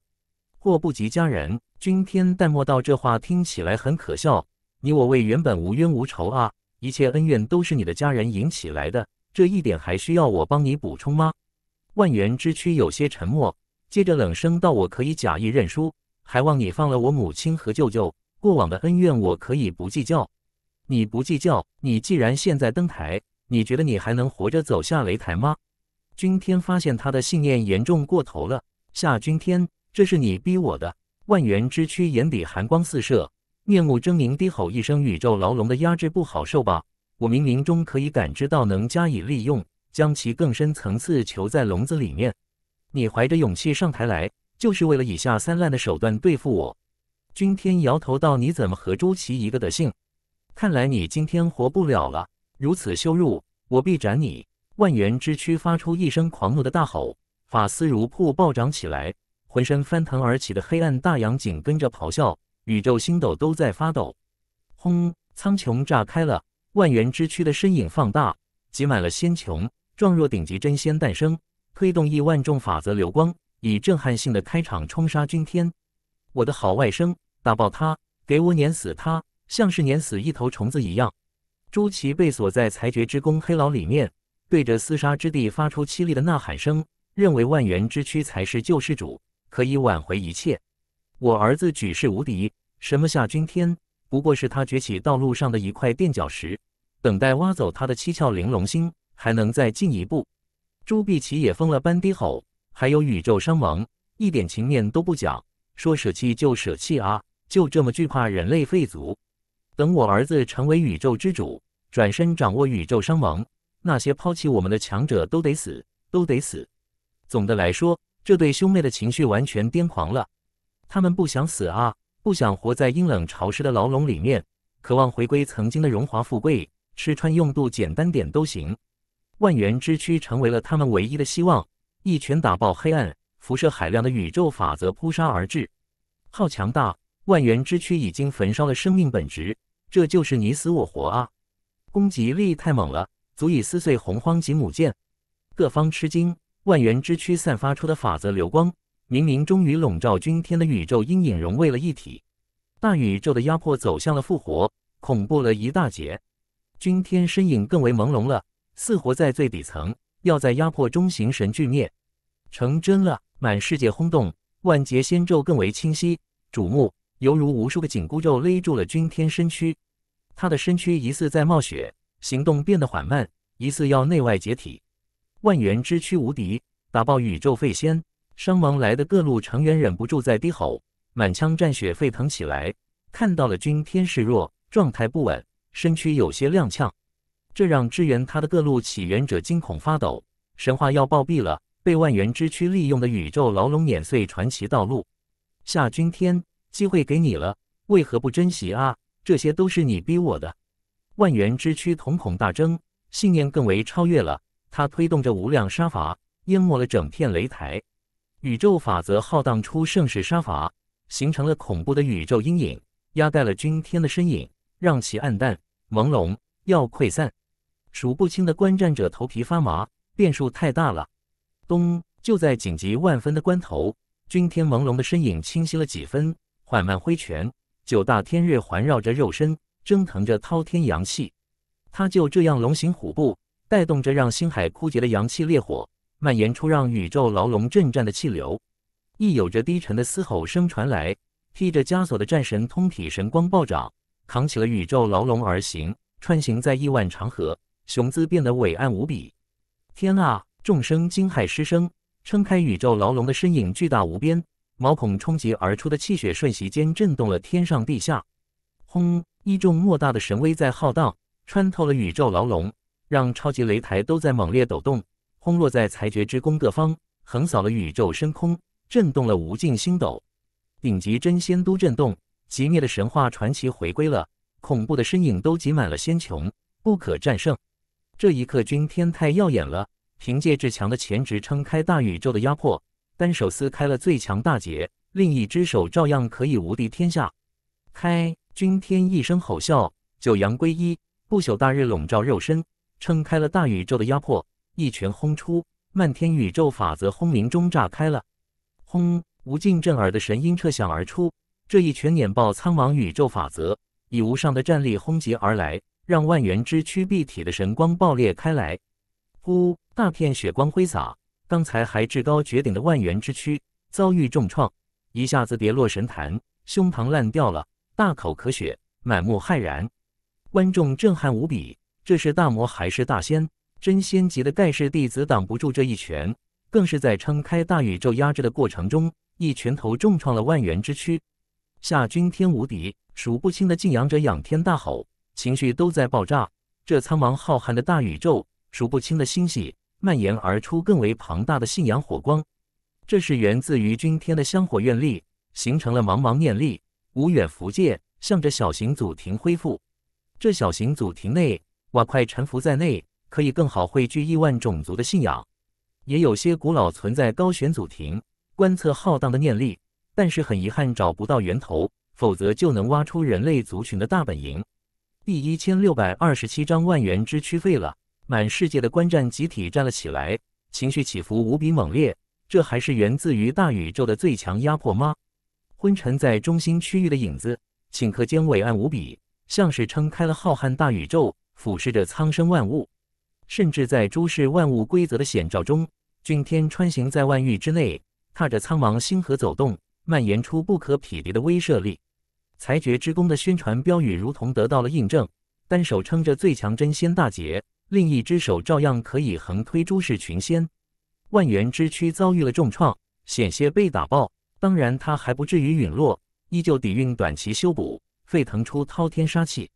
祸不及家人，君天淡漠道：“这话听起来很可笑，你我为原本无冤无仇啊，一切恩怨都是你的家人引起来的，这一点还需要我帮你补充吗？”万源之躯有些沉默，接着冷声道：“我可以假意认输，还望你放了我母亲和舅舅。过往的恩怨，我可以不计较。你不计较，你既然现在登台，你觉得你还能活着走下擂台吗？”君天发现他的信念严重过头了。夏君天，这是你逼我的！万源之躯眼底寒光四射，面目狰狞，低吼一声：“宇宙牢笼的压制不好受吧？我冥冥中可以感知到，能加以利用。”将其更深层次囚在笼子里面。你怀着勇气上台来，就是为了以下三滥的手段对付我。君天摇头道：“你怎么和朱祁一个德性？看来你今天活不了了！如此羞辱，我必斩你！”万元之躯发出一声狂怒的大吼，法丝如瀑暴涨起来，浑身翻腾而起的黑暗大洋紧跟着咆哮，宇宙星斗都在发抖。轰！苍穹炸开了，万元之躯的身影放大，挤满了仙穹。状若顶级真仙诞生，推动亿万众法则流光，以震撼性的开场冲杀君天。我的好外甥，打爆他，给我碾死他，像是碾死一头虫子一样。朱祁被锁在裁决之宫黑牢里面，对着厮杀之地发出凄厉的呐喊声，认为万源之躯才是救世主，可以挽回一切。我儿子举世无敌，什么夏君天，不过是他崛起道路上的一块垫脚石，等待挖走他的七窍玲珑心。还能再进一步，朱碧琪也疯了般低吼，还有宇宙商亡，一点情面都不讲，说舍弃就舍弃啊！就这么惧怕人类废族？等我儿子成为宇宙之主，转身掌握宇宙商亡，那些抛弃我们的强者都得死，都得死。总的来说，这对兄妹的情绪完全癫狂了，他们不想死啊，不想活在阴冷潮湿的牢笼里面，渴望回归曾经的荣华富贵，吃穿用度简单点都行。万源之躯成为了他们唯一的希望，一拳打爆黑暗，辐射海量的宇宙法则扑杀而至。好强大！万源之躯已经焚烧了生命本质，这就是你死我活啊！攻击力太猛了，足以撕碎洪荒级母舰。各方吃惊，万源之躯散发出的法则流光，明明终于笼罩君天的宇宙阴影，融为了一体。大宇宙的压迫走向了复活，恐怖了一大截。君天身影更为朦胧了。似活在最底层，要在压迫中形神俱灭，成真了，满世界轰动，万劫仙咒更为清晰，瞩目，犹如无数个紧箍咒勒住了君天身躯，他的身躯疑似在冒血，行动变得缓慢，疑似要内外解体，万源之躯无敌，打爆宇宙废仙，伤亡来的各路成员忍不住在低吼，满腔战血沸腾起来，看到了君天示弱，状态不稳，身躯有些踉跄。这让支援他的各路起源者惊恐发抖，神话要暴毙了。被万源之躯利用的宇宙牢笼碾碎，传奇道路。夏君天，机会给你了，为何不珍惜啊？这些都是你逼我的。万源之躯瞳孔大睁，信念更为超越了。他推动着无量杀伐，淹没了整片擂台。宇宙法则浩荡出盛世杀伐，形成了恐怖的宇宙阴影，压盖了君天的身影，让其暗淡朦胧，要溃散。数不清的观战者头皮发麻，变数太大了。咚！就在紧急万分的关头，君天朦胧的身影清晰了几分，缓慢挥拳，九大天日环绕着肉身，蒸腾着滔天阳气。他就这样龙行虎步，带动着让星海枯竭的阳气烈火，蔓延出让宇宙牢笼震颤的气流。亦有着低沉的嘶吼声传来，披着枷锁的战神通体神光暴涨，扛起了宇宙牢笼而行，穿行在亿万长河。雄姿变得伟岸无比，天啊！众生惊骇失声，撑开宇宙牢笼的身影巨大无边，毛孔冲击而出的气血瞬息间震动了天上地下，轰！一众莫大的神威在浩荡，穿透了宇宙牢笼，让超级擂台都在猛烈抖动，轰落在裁决之宫各方，横扫了宇宙深空，震动了无尽星斗，顶级真仙都震动，极灭的神话传奇回归了，恐怖的身影都挤满了仙穹，不可战胜。这一刻，君天太耀眼了！凭借至强的前直撑开大宇宙的压迫，单手撕开了最强大劫，另一只手照样可以无敌天下。开君天一声吼笑，九阳归一，不朽大日笼罩肉身，撑开了大宇宙的压迫，一拳轰出，漫天宇宙法则轰鸣中炸开了。轰！无尽震耳的神音彻响而出，这一拳碾爆苍茫宇宙法则，以无上的战力轰击而来。让万元之躯蔽体的神光爆裂开来，呼！大片血光挥洒，刚才还至高绝顶的万元之躯遭遇重创，一下子跌落神坛，胸膛烂掉了，大口咳血，满目骇然。观众震撼无比，这是大魔还是大仙？真仙级的盖世弟子挡不住这一拳，更是在撑开大宇宙压制的过程中，一拳头重创了万元之躯。夏君天无敌，数不清的敬仰者仰天大吼。情绪都在爆炸，这苍茫浩瀚的大宇宙，数不清的星系蔓延而出，更为庞大的信仰火光。这是源自于君天的香火愿力，形成了茫茫念力，无远弗届，向着小型祖庭恢复。这小型祖庭内瓦块沉浮在内，可以更好汇聚亿万种族的信仰。也有些古老存在高悬祖庭，观测浩荡的念力，但是很遗憾找不到源头，否则就能挖出人类族群的大本营。第一千六百二十七章万元之区废了，满世界的观战集体站了起来，情绪起伏无比猛烈。这还是源自于大宇宙的最强压迫吗？昏沉在中心区域的影子，顷刻间伟岸无比，像是撑开了浩瀚大宇宙，俯视着苍生万物。甚至在诸事万物规则的显照中，钧天穿行在万域之内，踏着苍茫星河走动，蔓延出不可匹敌的威慑力。裁决之弓的宣传标语如同得到了印证，单手撑着最强真仙大劫，另一只手照样可以横推诸世群仙。万元之躯遭遇了重创，险些被打爆，当然他还不至于陨落，依旧底蕴短期修补，沸腾出滔天杀气。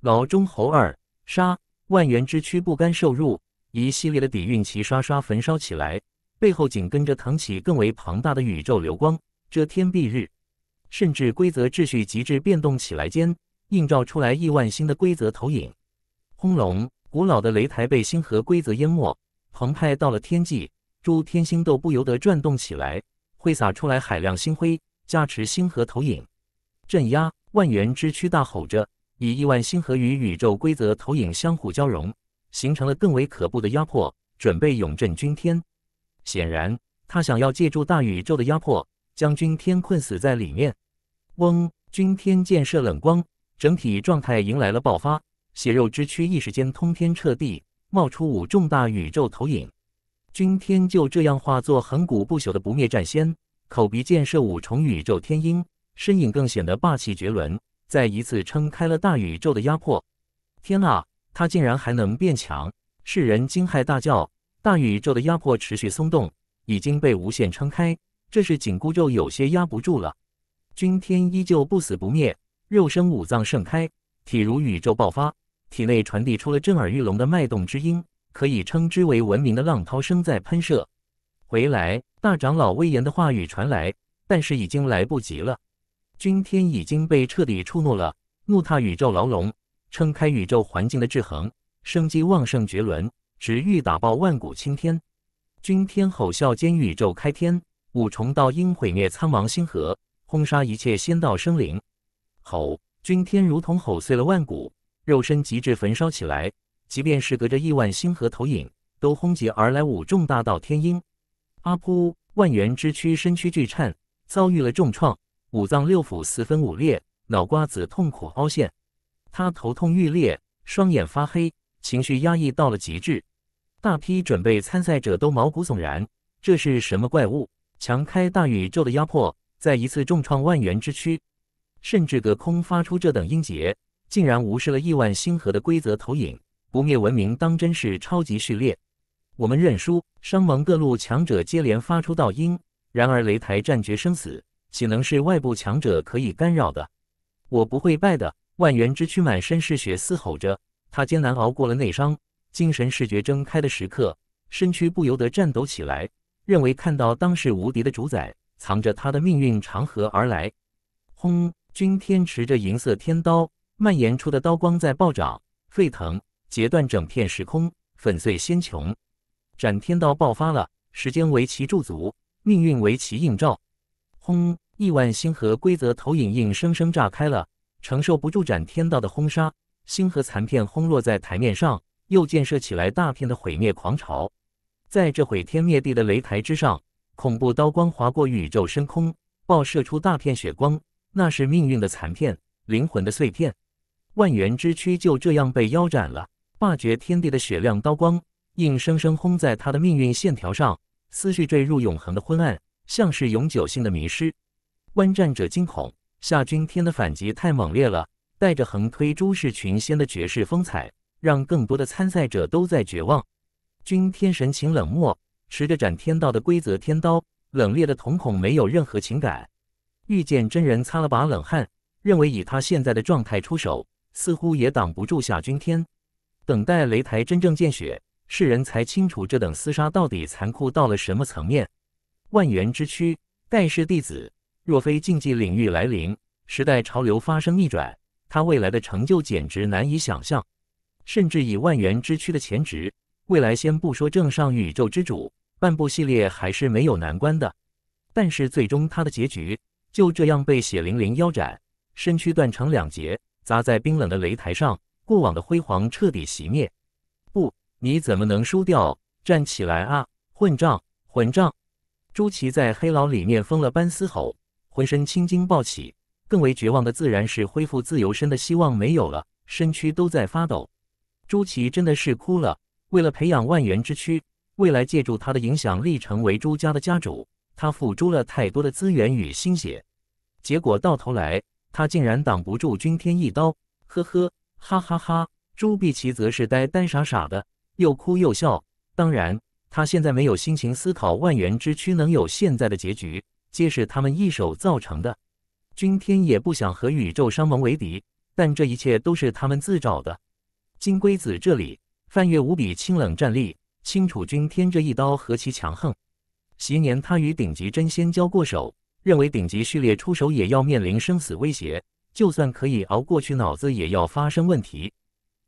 老中侯二杀，万元之躯不甘受辱，一系列的底蕴齐刷刷焚烧起来，背后紧跟着腾起更为庞大的宇宙流光，遮天蔽日。甚至规则秩序极致变动起来间，映照出来亿万星的规则投影。轰隆！古老的擂台被星河规则淹没，澎湃到了天际。诸天星斗不由得转动起来，挥洒出来海量星辉，加持星河投影，镇压万源之躯，大吼着，以亿万星河与宇宙规则投影相互交融，形成了更为可怖的压迫，准备永镇君天。显然，他想要借助大宇宙的压迫，将君天困死在里面。嗡！君天剑射冷光，整体状态迎来了爆发，血肉之躯一时间通天彻地，冒出五重大宇宙投影。君天就这样化作恒古不朽的不灭战仙，口鼻建射五重宇宙天鹰，身影更显得霸气绝伦。再一次撑开了大宇宙的压迫！天呐，他竟然还能变强！世人惊骇大叫，大宇宙的压迫持续松动，已经被无限撑开，这是紧箍咒有些压不住了。君天依旧不死不灭，肉身五脏盛开，体如宇宙爆发，体内传递出了震耳欲聋的脉动之音，可以称之为文明的浪涛声在喷射。回来，大长老威严的话语传来，但是已经来不及了。君天已经被彻底触怒了，怒踏宇宙牢笼，撑开宇宙环境的制衡，生机旺盛绝伦，直欲打爆万古青天。君天吼啸间，宇宙开天，五重道音毁灭苍茫星河。轰杀一切仙道生灵！吼！君天如同吼碎了万古，肉身极致焚烧起来。即便是隔着亿万星河投影，都轰劫而来五重大道天鹰。阿扑！万源之躯身躯巨颤，遭遇了重创，五脏六腑四分五裂，脑瓜子痛苦凹陷。他头痛欲裂，双眼发黑，情绪压抑到了极致。大批准备参赛者都毛骨悚然：这是什么怪物？强开大宇宙的压迫！在一次重创万源之躯，甚至隔空发出这等音节，竟然无视了亿万星河的规则投影，不灭文明当真是超级序列。我们认输，商盟各路强者接连发出道音。然而擂台战决生死，岂能是外部强者可以干扰的？我不会败的！万源之躯满身是血，嘶吼着，他艰难熬过了内伤，精神视觉睁开的时刻，身躯不由得颤抖起来，认为看到当世无敌的主宰。藏着他的命运长河而来。轰！君天持着银色天刀，蔓延出的刀光在暴涨沸腾，截断整片时空，粉碎仙穹。斩天刀爆发了，时间为其驻足，命运为其映照。轰！亿万星河规则投影硬生生炸开了，承受不住斩天道的轰杀，星河残片轰落在台面上，又建设起来大片的毁灭狂潮。在这毁天灭地的擂台之上。恐怖刀光划过宇宙深空，爆射出大片血光，那是命运的残片，灵魂的碎片。万源之躯就这样被腰斩了。霸绝天地的血量刀光，硬生生轰在他的命运线条上。思绪坠入永恒的昏暗，像是永久性的迷失。观战者惊恐，夏君天的反击太猛烈了，带着横推诸世群仙的绝世风采，让更多的参赛者都在绝望。君天神情冷漠。持着斩天道的规则天刀，冷冽的瞳孔没有任何情感。御剑真人擦了把冷汗，认为以他现在的状态出手，似乎也挡不住夏君天。等待擂台真正见血，世人才清楚这等厮杀到底残酷到了什么层面。万元之躯，盖世弟子，若非竞技领域来临，时代潮流发生逆转，他未来的成就简直难以想象。甚至以万元之躯的前值，未来先不说正上宇宙之主半部系列还是没有难关的，但是最终他的结局就这样被血淋淋腰斩，身躯断成两截，砸在冰冷的擂台上，过往的辉煌彻底熄灭。不，你怎么能输掉？站起来啊，混账，混账！朱祁在黑牢里面疯了般嘶吼，浑身青筋暴起。更为绝望的自然是恢复自由身的希望没有了，身躯都在发抖。朱祁真的是哭了。为了培养万元之躯，未来借助他的影响力成为朱家的家主，他付出了太多的资源与心血，结果到头来他竟然挡不住君天一刀。呵呵哈哈哈！朱碧琪则是呆呆傻傻的，又哭又笑。当然，他现在没有心情思考万元之躯能有现在的结局，皆是他们一手造成的。君天也不想和宇宙商盟为敌，但这一切都是他们自找的。金龟子这里。范越无比清冷站立，清楚君天这一刀何其强横！昔年他与顶级真仙交过手，认为顶级序列出手也要面临生死威胁，就算可以熬过去，脑子也要发生问题。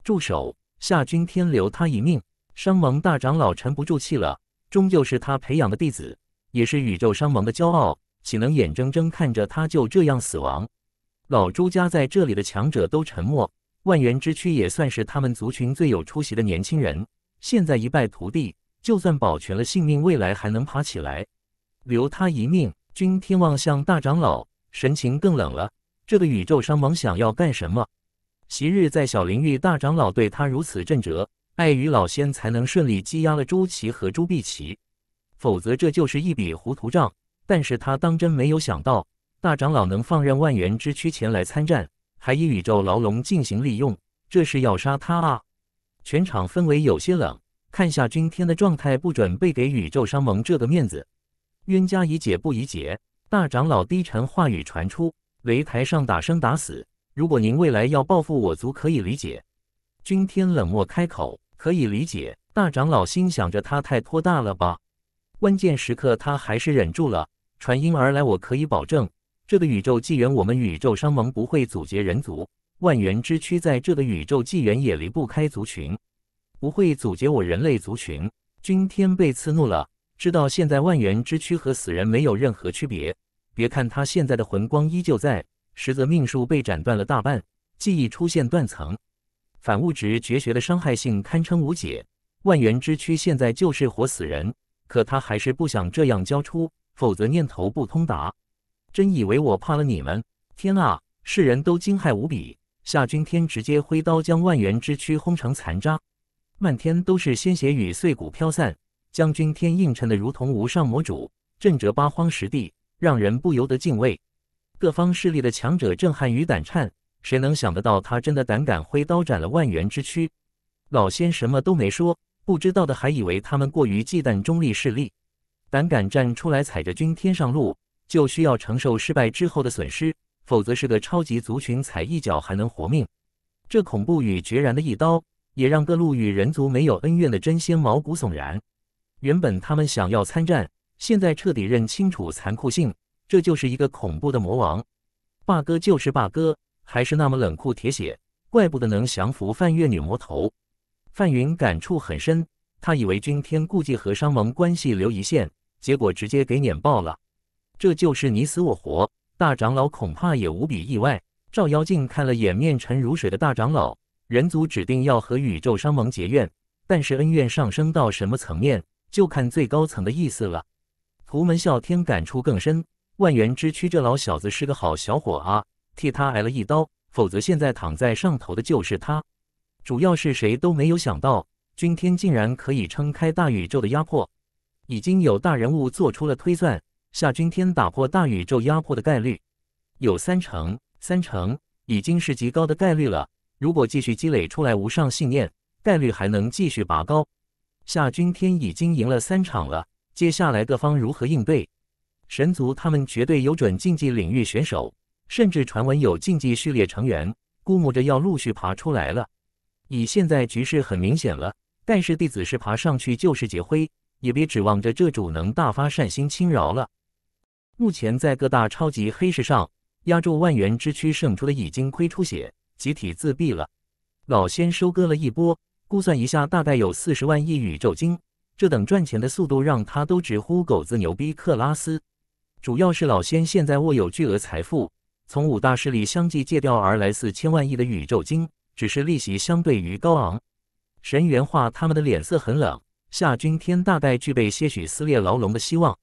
住手！夏君天留他一命。商盟大长老沉不住气了，终究是他培养的弟子，也是宇宙商盟的骄傲，岂能眼睁睁看着他就这样死亡？老朱家在这里的强者都沉默。万元之躯也算是他们族群最有出息的年轻人，现在一败涂地，就算保全了性命，未来还能爬起来。留他一命。君天望向大长老，神情更冷了。这个宇宙商王想要干什么？昔日在小灵域，大长老对他如此震折，碍于老仙才能顺利羁押了朱祁和朱碧琪，否则这就是一笔糊涂账。但是他当真没有想到，大长老能放任万元之躯前来参战。还以宇宙牢笼进行利用，这是要杀他啊！全场氛围有些冷，看下君天的状态，不准备给宇宙商盟这个面子。冤家宜解不宜结。大长老低沉话语传出，擂台上打生打死。如果您未来要报复我族，可以理解。君天冷漠开口，可以理解。大长老心想着他太托大了吧，关键时刻他还是忍住了，传音而来，我可以保证。这个宇宙纪元，我们宇宙商盟不会阻截人族。万源之躯在这个宇宙纪元也离不开族群，不会阻截我人类族群。君天被刺怒了，知道现在万源之躯和死人没有任何区别。别看他现在的魂光依旧在，实则命数被斩断了大半，记忆出现断层。反物质绝学的伤害性堪称无解。万源之躯现在就是活死人，可他还是不想这样交出，否则念头不通达。真以为我怕了你们？天啊！世人都惊骇无比。夏君天直接挥刀将万元之躯轰成残渣，漫天都是鲜血与碎骨飘散。将军天映衬的如同无上魔主，震折八荒十地，让人不由得敬畏。各方势力的强者震撼与胆颤。谁能想得到他真的胆敢挥刀斩了万元之躯？老仙什么都没说，不知道的还以为他们过于忌惮中立势力，胆敢站出来踩着君天上路。就需要承受失败之后的损失，否则是个超级族群踩一脚还能活命。这恐怖与决然的一刀，也让各路与人族没有恩怨的真仙毛骨悚然。原本他们想要参战，现在彻底认清楚残酷性，这就是一个恐怖的魔王。霸哥就是霸哥，还是那么冷酷铁血，怪不得能降服范月女魔头。范云感触很深，他以为君天顾忌和商盟关系留一线，结果直接给碾爆了。这就是你死我活，大长老恐怕也无比意外。照妖镜看了眼面沉如水的大长老，人族指定要和宇宙商盟结怨，但是恩怨上升到什么层面，就看最高层的意思了。图门啸天感触更深，万元之躯这老小子是个好小伙啊，替他挨了一刀，否则现在躺在上头的就是他。主要是谁都没有想到，君天竟然可以撑开大宇宙的压迫。已经有大人物做出了推算。夏君天打破大宇宙压迫的概率有三成，三成已经是极高的概率了。如果继续积累出来无上信念，概率还能继续拔高。夏君天已经赢了三场了，接下来各方如何应对？神族他们绝对有准竞技领域选手，甚至传闻有竞技序列成员，估摸着要陆续爬出来了。以现在局势很明显了，但是弟子是爬上去就是劫灰，也别指望着这主能大发善心轻饶了。目前在各大超级黑市上压住万元之区胜出的已经亏出血，集体自闭了。老仙收割了一波，估算一下大概有四十万亿宇宙晶，这等赚钱的速度让他都直呼狗子牛逼。克拉斯，主要是老仙现在握有巨额财富，从五大势力相继借调而来四千万亿的宇宙晶，只是利息相对于高昂。神元化他们的脸色很冷，夏君天大概具备些许撕裂牢笼的希望。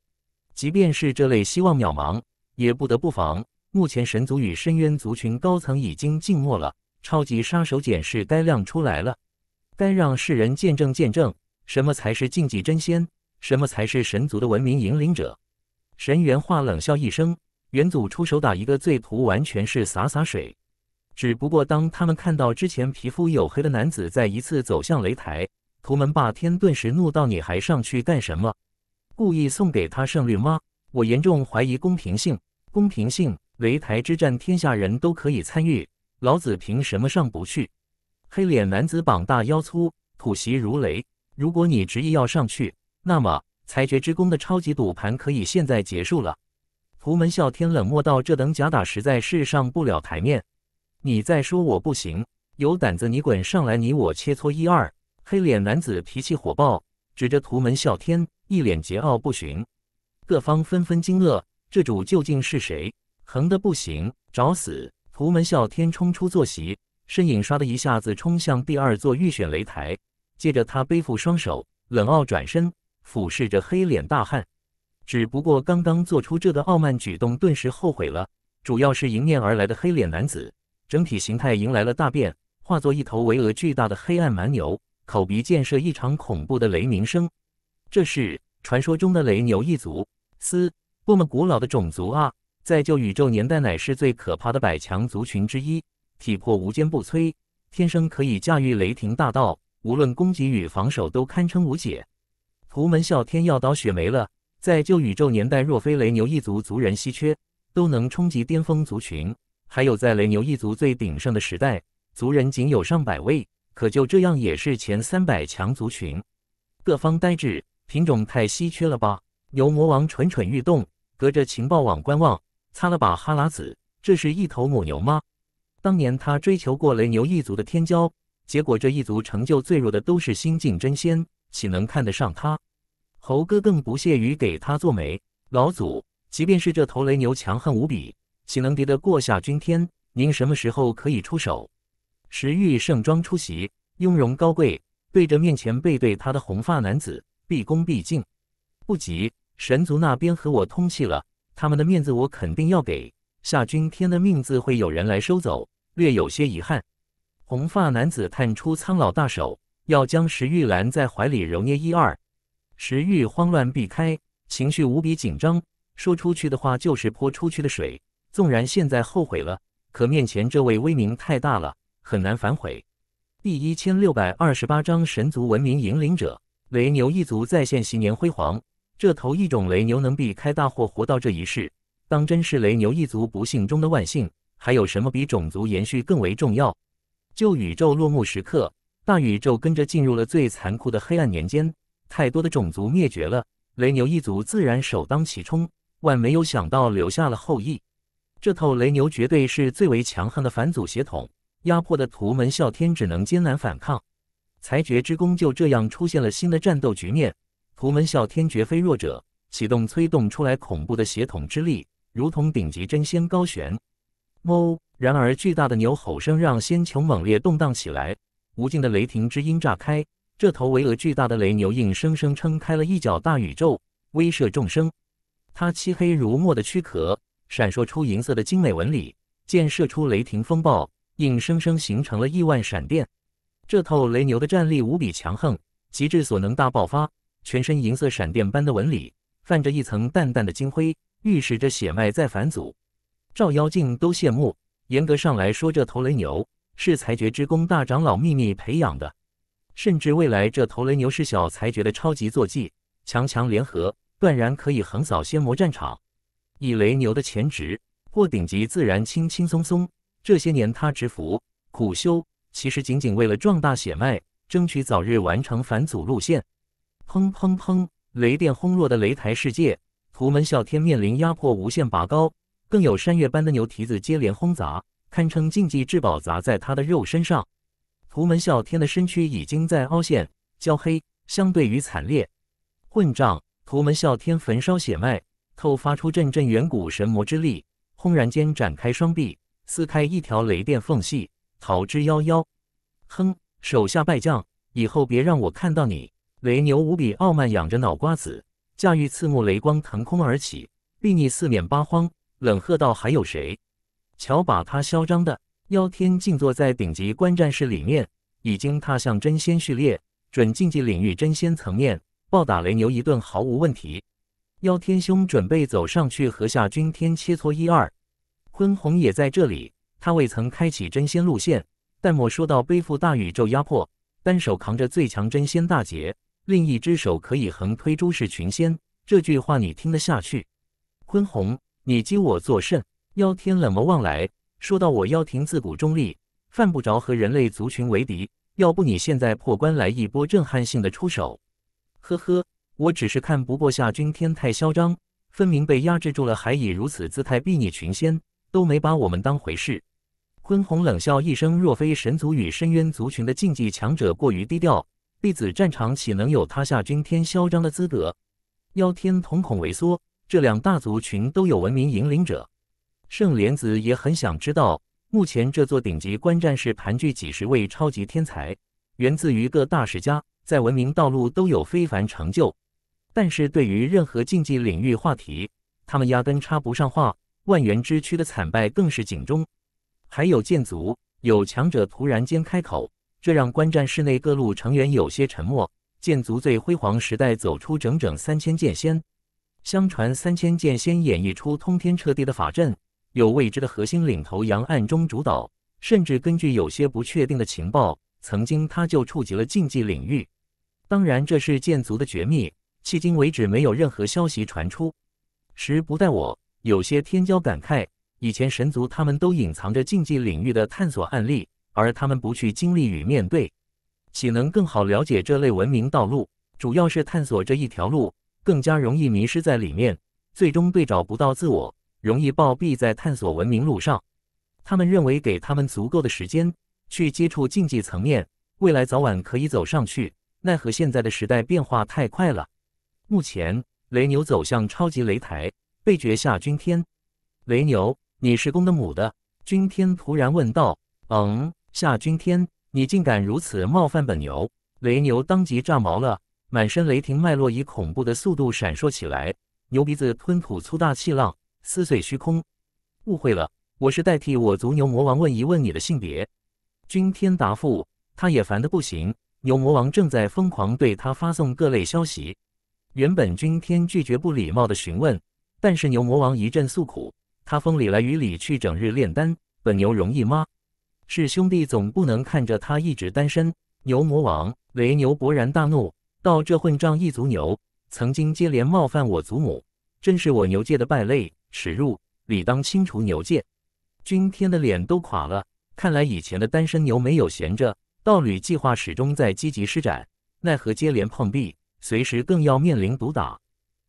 即便是这类希望渺茫，也不得不防。目前神族与深渊族群高层已经静默了，超级杀手锏是该亮出来了，该让世人见证见证，什么才是禁忌真仙，什么才是神族的文明引领者。神元化冷笑一声，元祖出手打一个罪徒，完全是洒洒水。只不过当他们看到之前皮肤黝黑的男子再一次走向擂台，屠门霸天顿时怒道：“你还上去干什么？”故意送给他胜率吗？我严重怀疑公平性。公平性，擂台之战，天下人都可以参与，老子凭什么上不去？黑脸男子膀大腰粗，吐息如雷。如果你执意要上去，那么裁决之弓的超级赌盘可以现在结束了。图门啸天冷漠道：“这等假打实在是上不了台面。你再说我不行，有胆子你滚上来，你我切磋一二。”黑脸男子脾气火爆，指着图门啸天。一脸桀骜不驯，各方纷纷惊愕：这主究竟是谁？横的不行，找死！图门啸天冲出坐席，身影唰的一下子冲向第二座预选擂台。接着，他背负双手，冷傲转身，俯视着黑脸大汉。只不过，刚刚做出这个傲慢举动，顿时后悔了。主要是迎面而来的黑脸男子，整体形态迎来了大变，化作一头巍峨巨大的黑暗蛮牛，口鼻溅射异常恐怖的雷鸣声。这是。传说中的雷牛一族，斯，多么古老的种族啊！在旧宇宙年代，乃是最可怕的百强族群之一，体魄无坚不摧，天生可以驾驭雷霆大道，无论攻击与防守都堪称无解。图门啸天要倒雪没了。在旧宇宙年代，若非雷牛一族族人稀缺，都能冲击巅峰族群。还有，在雷牛一族最鼎盛的时代，族人仅有上百位，可就这样也是前三百强族群。各方呆滞。品种太稀缺了吧！牛魔王蠢蠢欲动，隔着情报网观望，擦了把哈喇子。这是一头母牛吗？当年他追求过雷牛一族的天骄，结果这一族成就最弱的都是新晋真仙，岂能看得上他？猴哥更不屑于给他做媒。老祖，即便是这头雷牛强横无比，岂能敌得过夏君天？您什么时候可以出手？石玉盛装出席，雍容高贵，对着面前背对他的红发男子。毕恭毕敬，不急。神族那边和我通气了，他们的面子我肯定要给。夏君天的命字会有人来收走，略有些遗憾。红发男子探出苍老大手，要将石玉兰在怀里揉捏一二。石玉慌乱避开，情绪无比紧张，说出去的话就是泼出去的水。纵然现在后悔了，可面前这位威名太大了，很难反悔。第一千六百二十八章：神族文明引领者。雷牛一族再现昔年辉煌，这头异种雷牛能避开大祸活到这一世，当真是雷牛一族不幸中的万幸。还有什么比种族延续更为重要？旧宇宙落幕时刻，大宇宙跟着进入了最残酷的黑暗年间，太多的种族灭绝了，雷牛一族自然首当其冲。万没有想到留下了后裔，这头雷牛绝对是最为强悍的反祖血统，压迫的图门啸天只能艰难反抗。裁决之弓就这样出现了新的战斗局面。图门啸天绝非弱者，启动催动出来恐怖的血统之力，如同顶级真仙高悬。哦！然而巨大的牛吼声让仙穹猛烈动荡起来，无尽的雷霆之音炸开。这头巍峨巨大的雷牛硬生生撑开了一角大宇宙，威慑众生。它漆黑如墨的躯壳闪烁出银色的精美纹理，箭射出雷霆风暴，硬生生形成了亿万闪电。这头雷牛的战力无比强横，极致所能大爆发，全身银色闪电般的纹理泛着一层淡淡的金辉，预示着血脉在返祖。照妖镜都羡慕。严格上来说，这头雷牛是裁决之宫大长老秘密培养的，甚至未来这头雷牛是小裁决的超级坐骑，强强联合，断然可以横扫仙魔战场。以雷牛的潜质破顶级，自然轻轻松松。这些年他执服，苦修。其实仅仅为了壮大血脉，争取早日完成返祖路线。砰砰砰！雷电轰落的雷台世界，屠门啸天面临压迫无限拔高，更有山岳般的牛蹄子接连轰砸，堪称禁忌至宝砸在他的肉身上。屠门啸天的身躯已经在凹陷、焦黑，相对于惨烈。混账！屠门啸天焚烧血脉，透发出阵阵远古神魔之力，轰然间展开双臂，撕开一条雷电缝隙。逃之夭夭，哼！手下败将，以后别让我看到你！雷牛无比傲慢，仰着脑瓜子，驾驭刺目雷光腾空而起，睥睨四面八荒，冷喝道：“还有谁？”瞧，把他嚣张的妖天静坐在顶级观战室里面，已经踏向真仙序列，准竞技领域真仙层面，暴打雷牛一顿毫无问题。妖天兄准备走上去和夏君天切磋一二，昏红也在这里。他未曾开启真仙路线，但莫说到背负大宇宙压迫，单手扛着最强真仙大劫，另一只手可以横推诸世群仙，这句话你听得下去？鲲鸿，你激我作甚？妖天冷漠望来，说到我妖庭自古中立，犯不着和人类族群为敌。要不你现在破关来一波震撼性的出手？呵呵，我只是看不过夏君天太嚣张，分明被压制住了，还以如此姿态睥睨群仙，都没把我们当回事。鲲红冷笑一声：“若非神族与深渊族群的竞技强者过于低调，弟子战场岂能有他下君天嚣张的资格？”妖天瞳孔萎缩。这两大族群都有文明引领者，圣莲子也很想知道，目前这座顶级观战室盘踞几十位超级天才，源自于各大世家，在文明道路都有非凡成就。但是，对于任何竞技领域话题，他们压根插不上话。万源之躯的惨败更是警钟。还有剑族有强者突然间开口，这让观战室内各路成员有些沉默。剑族最辉煌时代走出整整三千剑仙，相传三千剑仙演绎出通天彻地的法阵，有未知的核心领头羊暗中主导，甚至根据有些不确定的情报，曾经他就触及了禁忌领域。当然，这是剑族的绝密，迄今为止没有任何消息传出。时不待我，有些天骄感慨。以前神族他们都隐藏着禁忌领域的探索案例，而他们不去经历与面对，岂能更好了解这类文明道路？主要是探索这一条路更加容易迷失在里面，最终对找不到自我，容易暴毙在探索文明路上。他们认为给他们足够的时间去接触禁忌层面，未来早晚可以走上去。奈何现在的时代变化太快了。目前雷牛走向超级擂台，被决下军天，雷牛。你是公的母的？君天突然问道。嗯，夏君天，你竟敢如此冒犯本牛雷牛，当即炸毛了，满身雷霆脉络以恐怖的速度闪烁起来，牛鼻子吞吐粗大气浪，撕碎虚空。误会了，我是代替我族牛魔王问一问你的性别。君天答复。他也烦得不行，牛魔王正在疯狂对他发送各类消息。原本君天拒绝不礼貌的询问，但是牛魔王一阵诉苦。他风里来雨里去，整日炼丹，本牛容易吗？是兄弟，总不能看着他一直单身。牛魔王雷牛勃然大怒，道：“这混账一族牛，曾经接连冒犯我祖母，真是我牛界的败类耻辱，理当清除牛界。”君天的脸都垮了，看来以前的单身牛没有闲着，道侣计划始终在积极施展，奈何接连碰壁，随时更要面临毒打。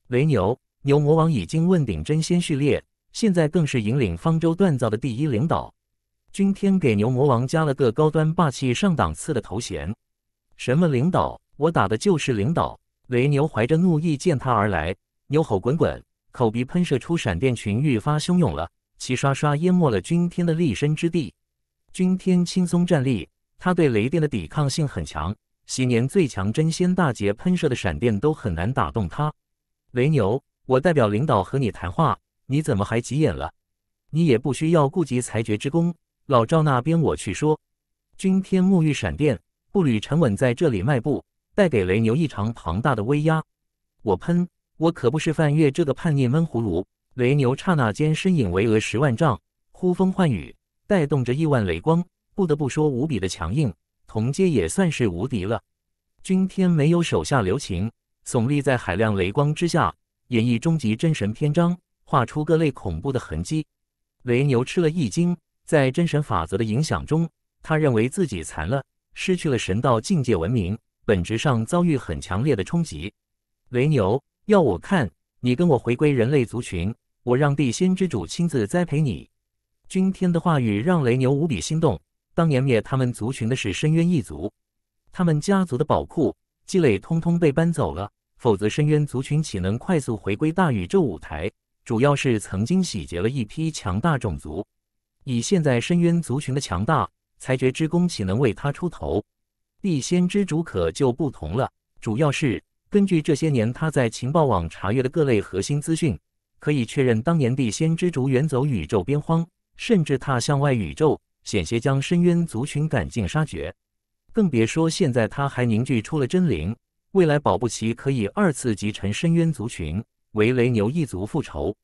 雷牛牛魔王已经问鼎真仙序列。现在更是引领方舟锻造的第一领导，君天给牛魔王加了个高端霸气上档次的头衔。什么领导？我打的就是领导！雷牛怀着怒意见他而来，牛吼滚滚，口鼻喷射出闪电群，愈发汹涌了，齐刷刷淹没了君天的立身之地。君天轻松站立，他对雷电的抵抗性很强，昔年最强真仙大劫喷射的闪电都很难打动他。雷牛，我代表领导和你谈话。你怎么还急眼了？你也不需要顾及裁决之功。老赵那边我去说。君天沐浴闪电，步履沉稳，在这里迈步，带给雷牛异常庞大的威压。我喷，我可不是范越这个叛逆闷葫芦。雷牛刹那间身影巍峨十万丈，呼风唤雨，带动着亿万雷光，不得不说无比的强硬，同阶也算是无敌了。君天没有手下留情，耸立在海量雷光之下，演绎终极真神篇章。画出各类恐怖的痕迹，雷牛吃了一惊，在真神法则的影响中，他认为自己残了，失去了神道境界文明，本质上遭遇很强烈的冲击。雷牛，要我看，你跟我回归人类族群，我让地仙之主亲自栽培你。君天的话语让雷牛无比心动。当年灭他们族群的是深渊一族，他们家族的宝库积累通通被搬走了，否则深渊族群岂能快速回归大宇宙舞台？主要是曾经洗劫了一批强大种族，以现在深渊族群的强大，裁决之功岂能为他出头？地仙之主可就不同了。主要是根据这些年他在情报网查阅的各类核心资讯，可以确认当年地仙之主远走宇宙边荒，甚至踏向外宇宙，险些将深渊族群赶尽杀绝。更别说现在他还凝聚出了真灵，未来保不齐可以二次集尘深渊族群。为雷牛一族复仇，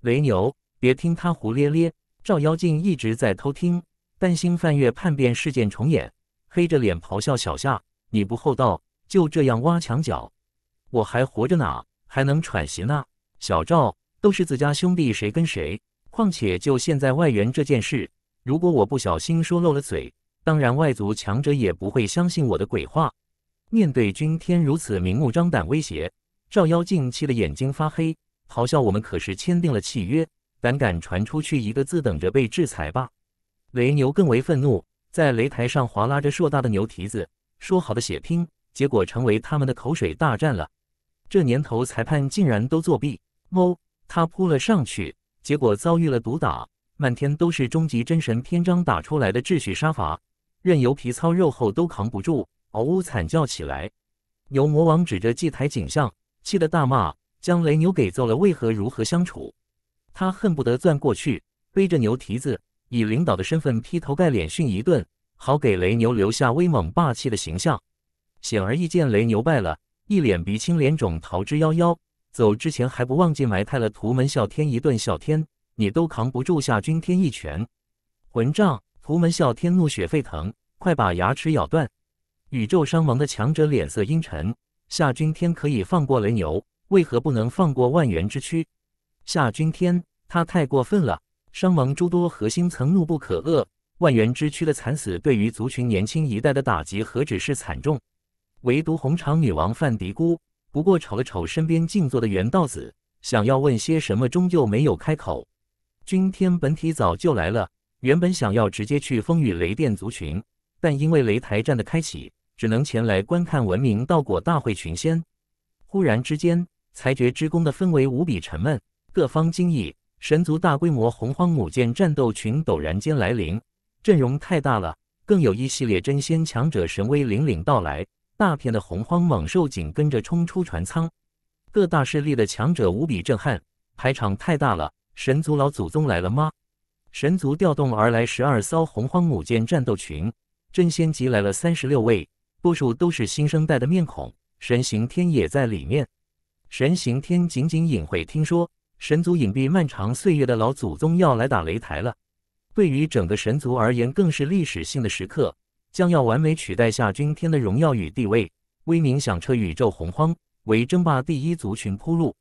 雷牛，别听他胡咧咧。照妖镜一直在偷听，担心范月叛变事件重演，黑着脸咆哮：“小夏，你不厚道，就这样挖墙脚，我还活着呢，还能喘息呢。”小赵，都是自家兄弟，谁跟谁？况且就现在外援这件事，如果我不小心说漏了嘴，当然外族强者也不会相信我的鬼话。面对君天如此明目张胆威胁。照妖镜气得眼睛发黑，咆哮：“我们可是签订了契约，胆敢传出去一个字，等着被制裁吧！”雷牛更为愤怒，在擂台上划拉着硕大的牛蹄子，说：“好的血拼，结果成为他们的口水大战了。”这年头，裁判竟然都作弊！哦，他扑了上去，结果遭遇了毒打，漫天都是《终极真神》篇章打出来的秩序杀伐，任由皮糙肉厚都扛不住，嗷呜惨叫起来。牛魔王指着祭台景象。气得大骂，将雷牛给揍了。为何如何相处？他恨不得钻过去，背着牛蹄子，以领导的身份劈头盖脸训一顿，好给雷牛留下威猛霸气的形象。显而易见，雷牛败了，一脸鼻青脸肿，逃之夭夭。走之前还不忘记埋汰了屠门啸天一顿。啸天，你都扛不住夏君天一拳，混账！屠门啸天怒血沸腾，快把牙齿咬断！宇宙伤亡的强者脸色阴沉。夏君天可以放过雷牛，为何不能放过万元之躯？夏君天，他太过分了，伤亡诸多核心层，怒不可遏。万元之躯的惨死，对于族群年轻一代的打击，何止是惨重？唯独红场女王范迪姑，不过瞅了瞅身边静坐的元道子，想要问些什么，终究没有开口。君天本体早就来了，原本想要直接去风雨雷电族群，但因为擂台战的开启。只能前来观看文明道果大会群仙。忽然之间，裁决之宫的氛围无比沉闷，各方惊异。神族大规模洪荒母舰战斗群陡然间来临，阵容太大了，更有一系列真仙强者神威凛凛到来。大片的洪荒猛兽紧跟着冲出船舱，各大势力的强者无比震撼，排场太大了。神族老祖宗来了吗？神族调动而来十二艘洪荒母舰战斗群，真仙集来了三十六位。多数都是新生代的面孔，神行天也在里面。神行天仅仅隐晦听说，神族隐蔽漫长岁月的老祖宗要来打擂台了。对于整个神族而言，更是历史性的时刻，将要完美取代夏君天的荣耀与地位，威名响彻宇宙洪荒，为争霸第一族群铺路。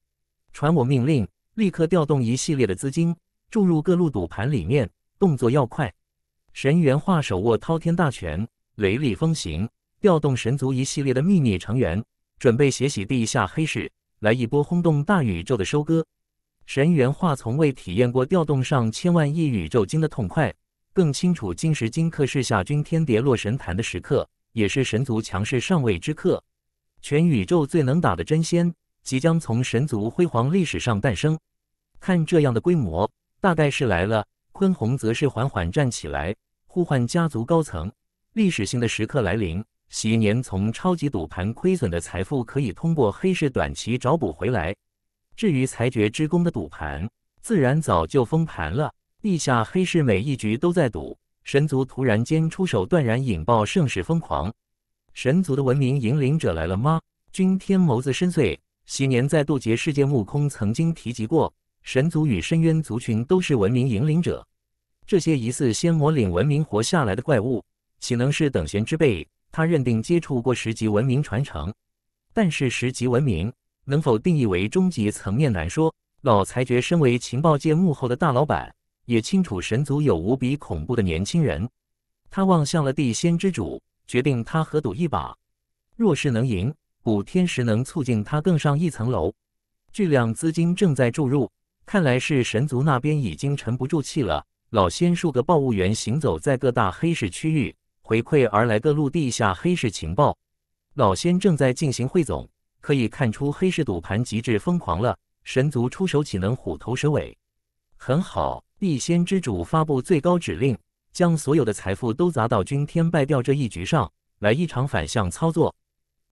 传我命令，立刻调动一系列的资金注入各路赌盘里面，动作要快。神元化手握滔天大权，雷厉风行。调动神族一系列的秘密成员，准备携洗地下黑市，来一波轰动大宇宙的收割。神元化从未体验过调动上千万亿宇宙金的痛快，更清楚金石金刻是下君天跌落神坛的时刻，也是神族强势上位之刻。全宇宙最能打的真仙即将从神族辉煌历史上诞生。看这样的规模，大概是来了。鲲宏则是缓缓站起来，呼唤家族高层。历史性的时刻来临。昔年从超级赌盘亏损的财富，可以通过黑市短期找补回来。至于裁决之宫的赌盘，自然早就封盘了。地下黑市每一局都在赌，神族突然间出手，断然引爆盛世疯狂。神族的文明引领者来了吗？君天眸子深邃。昔年在渡劫世界，木空曾经提及过，神族与深渊族群都是文明引领者。这些疑似仙魔岭文明活下来的怪物，岂能是等闲之辈？他认定接触过十级文明传承，但是十级文明能否定义为终极层面难说。老裁决身为情报界幕后的大老板，也清楚神族有无比恐怖的年轻人。他望向了地仙之主，决定他和赌一把？若是能赢，古天时能促进他更上一层楼。巨量资金正在注入，看来是神族那边已经沉不住气了。老仙数个报务员行走在各大黑市区域。回馈而来的陆地下黑市情报，老仙正在进行汇总。可以看出，黑市赌盘极致疯狂了。神族出手岂能虎头蛇尾？很好，地仙之主发布最高指令，将所有的财富都砸到君天败掉这一局上来一场反向操作。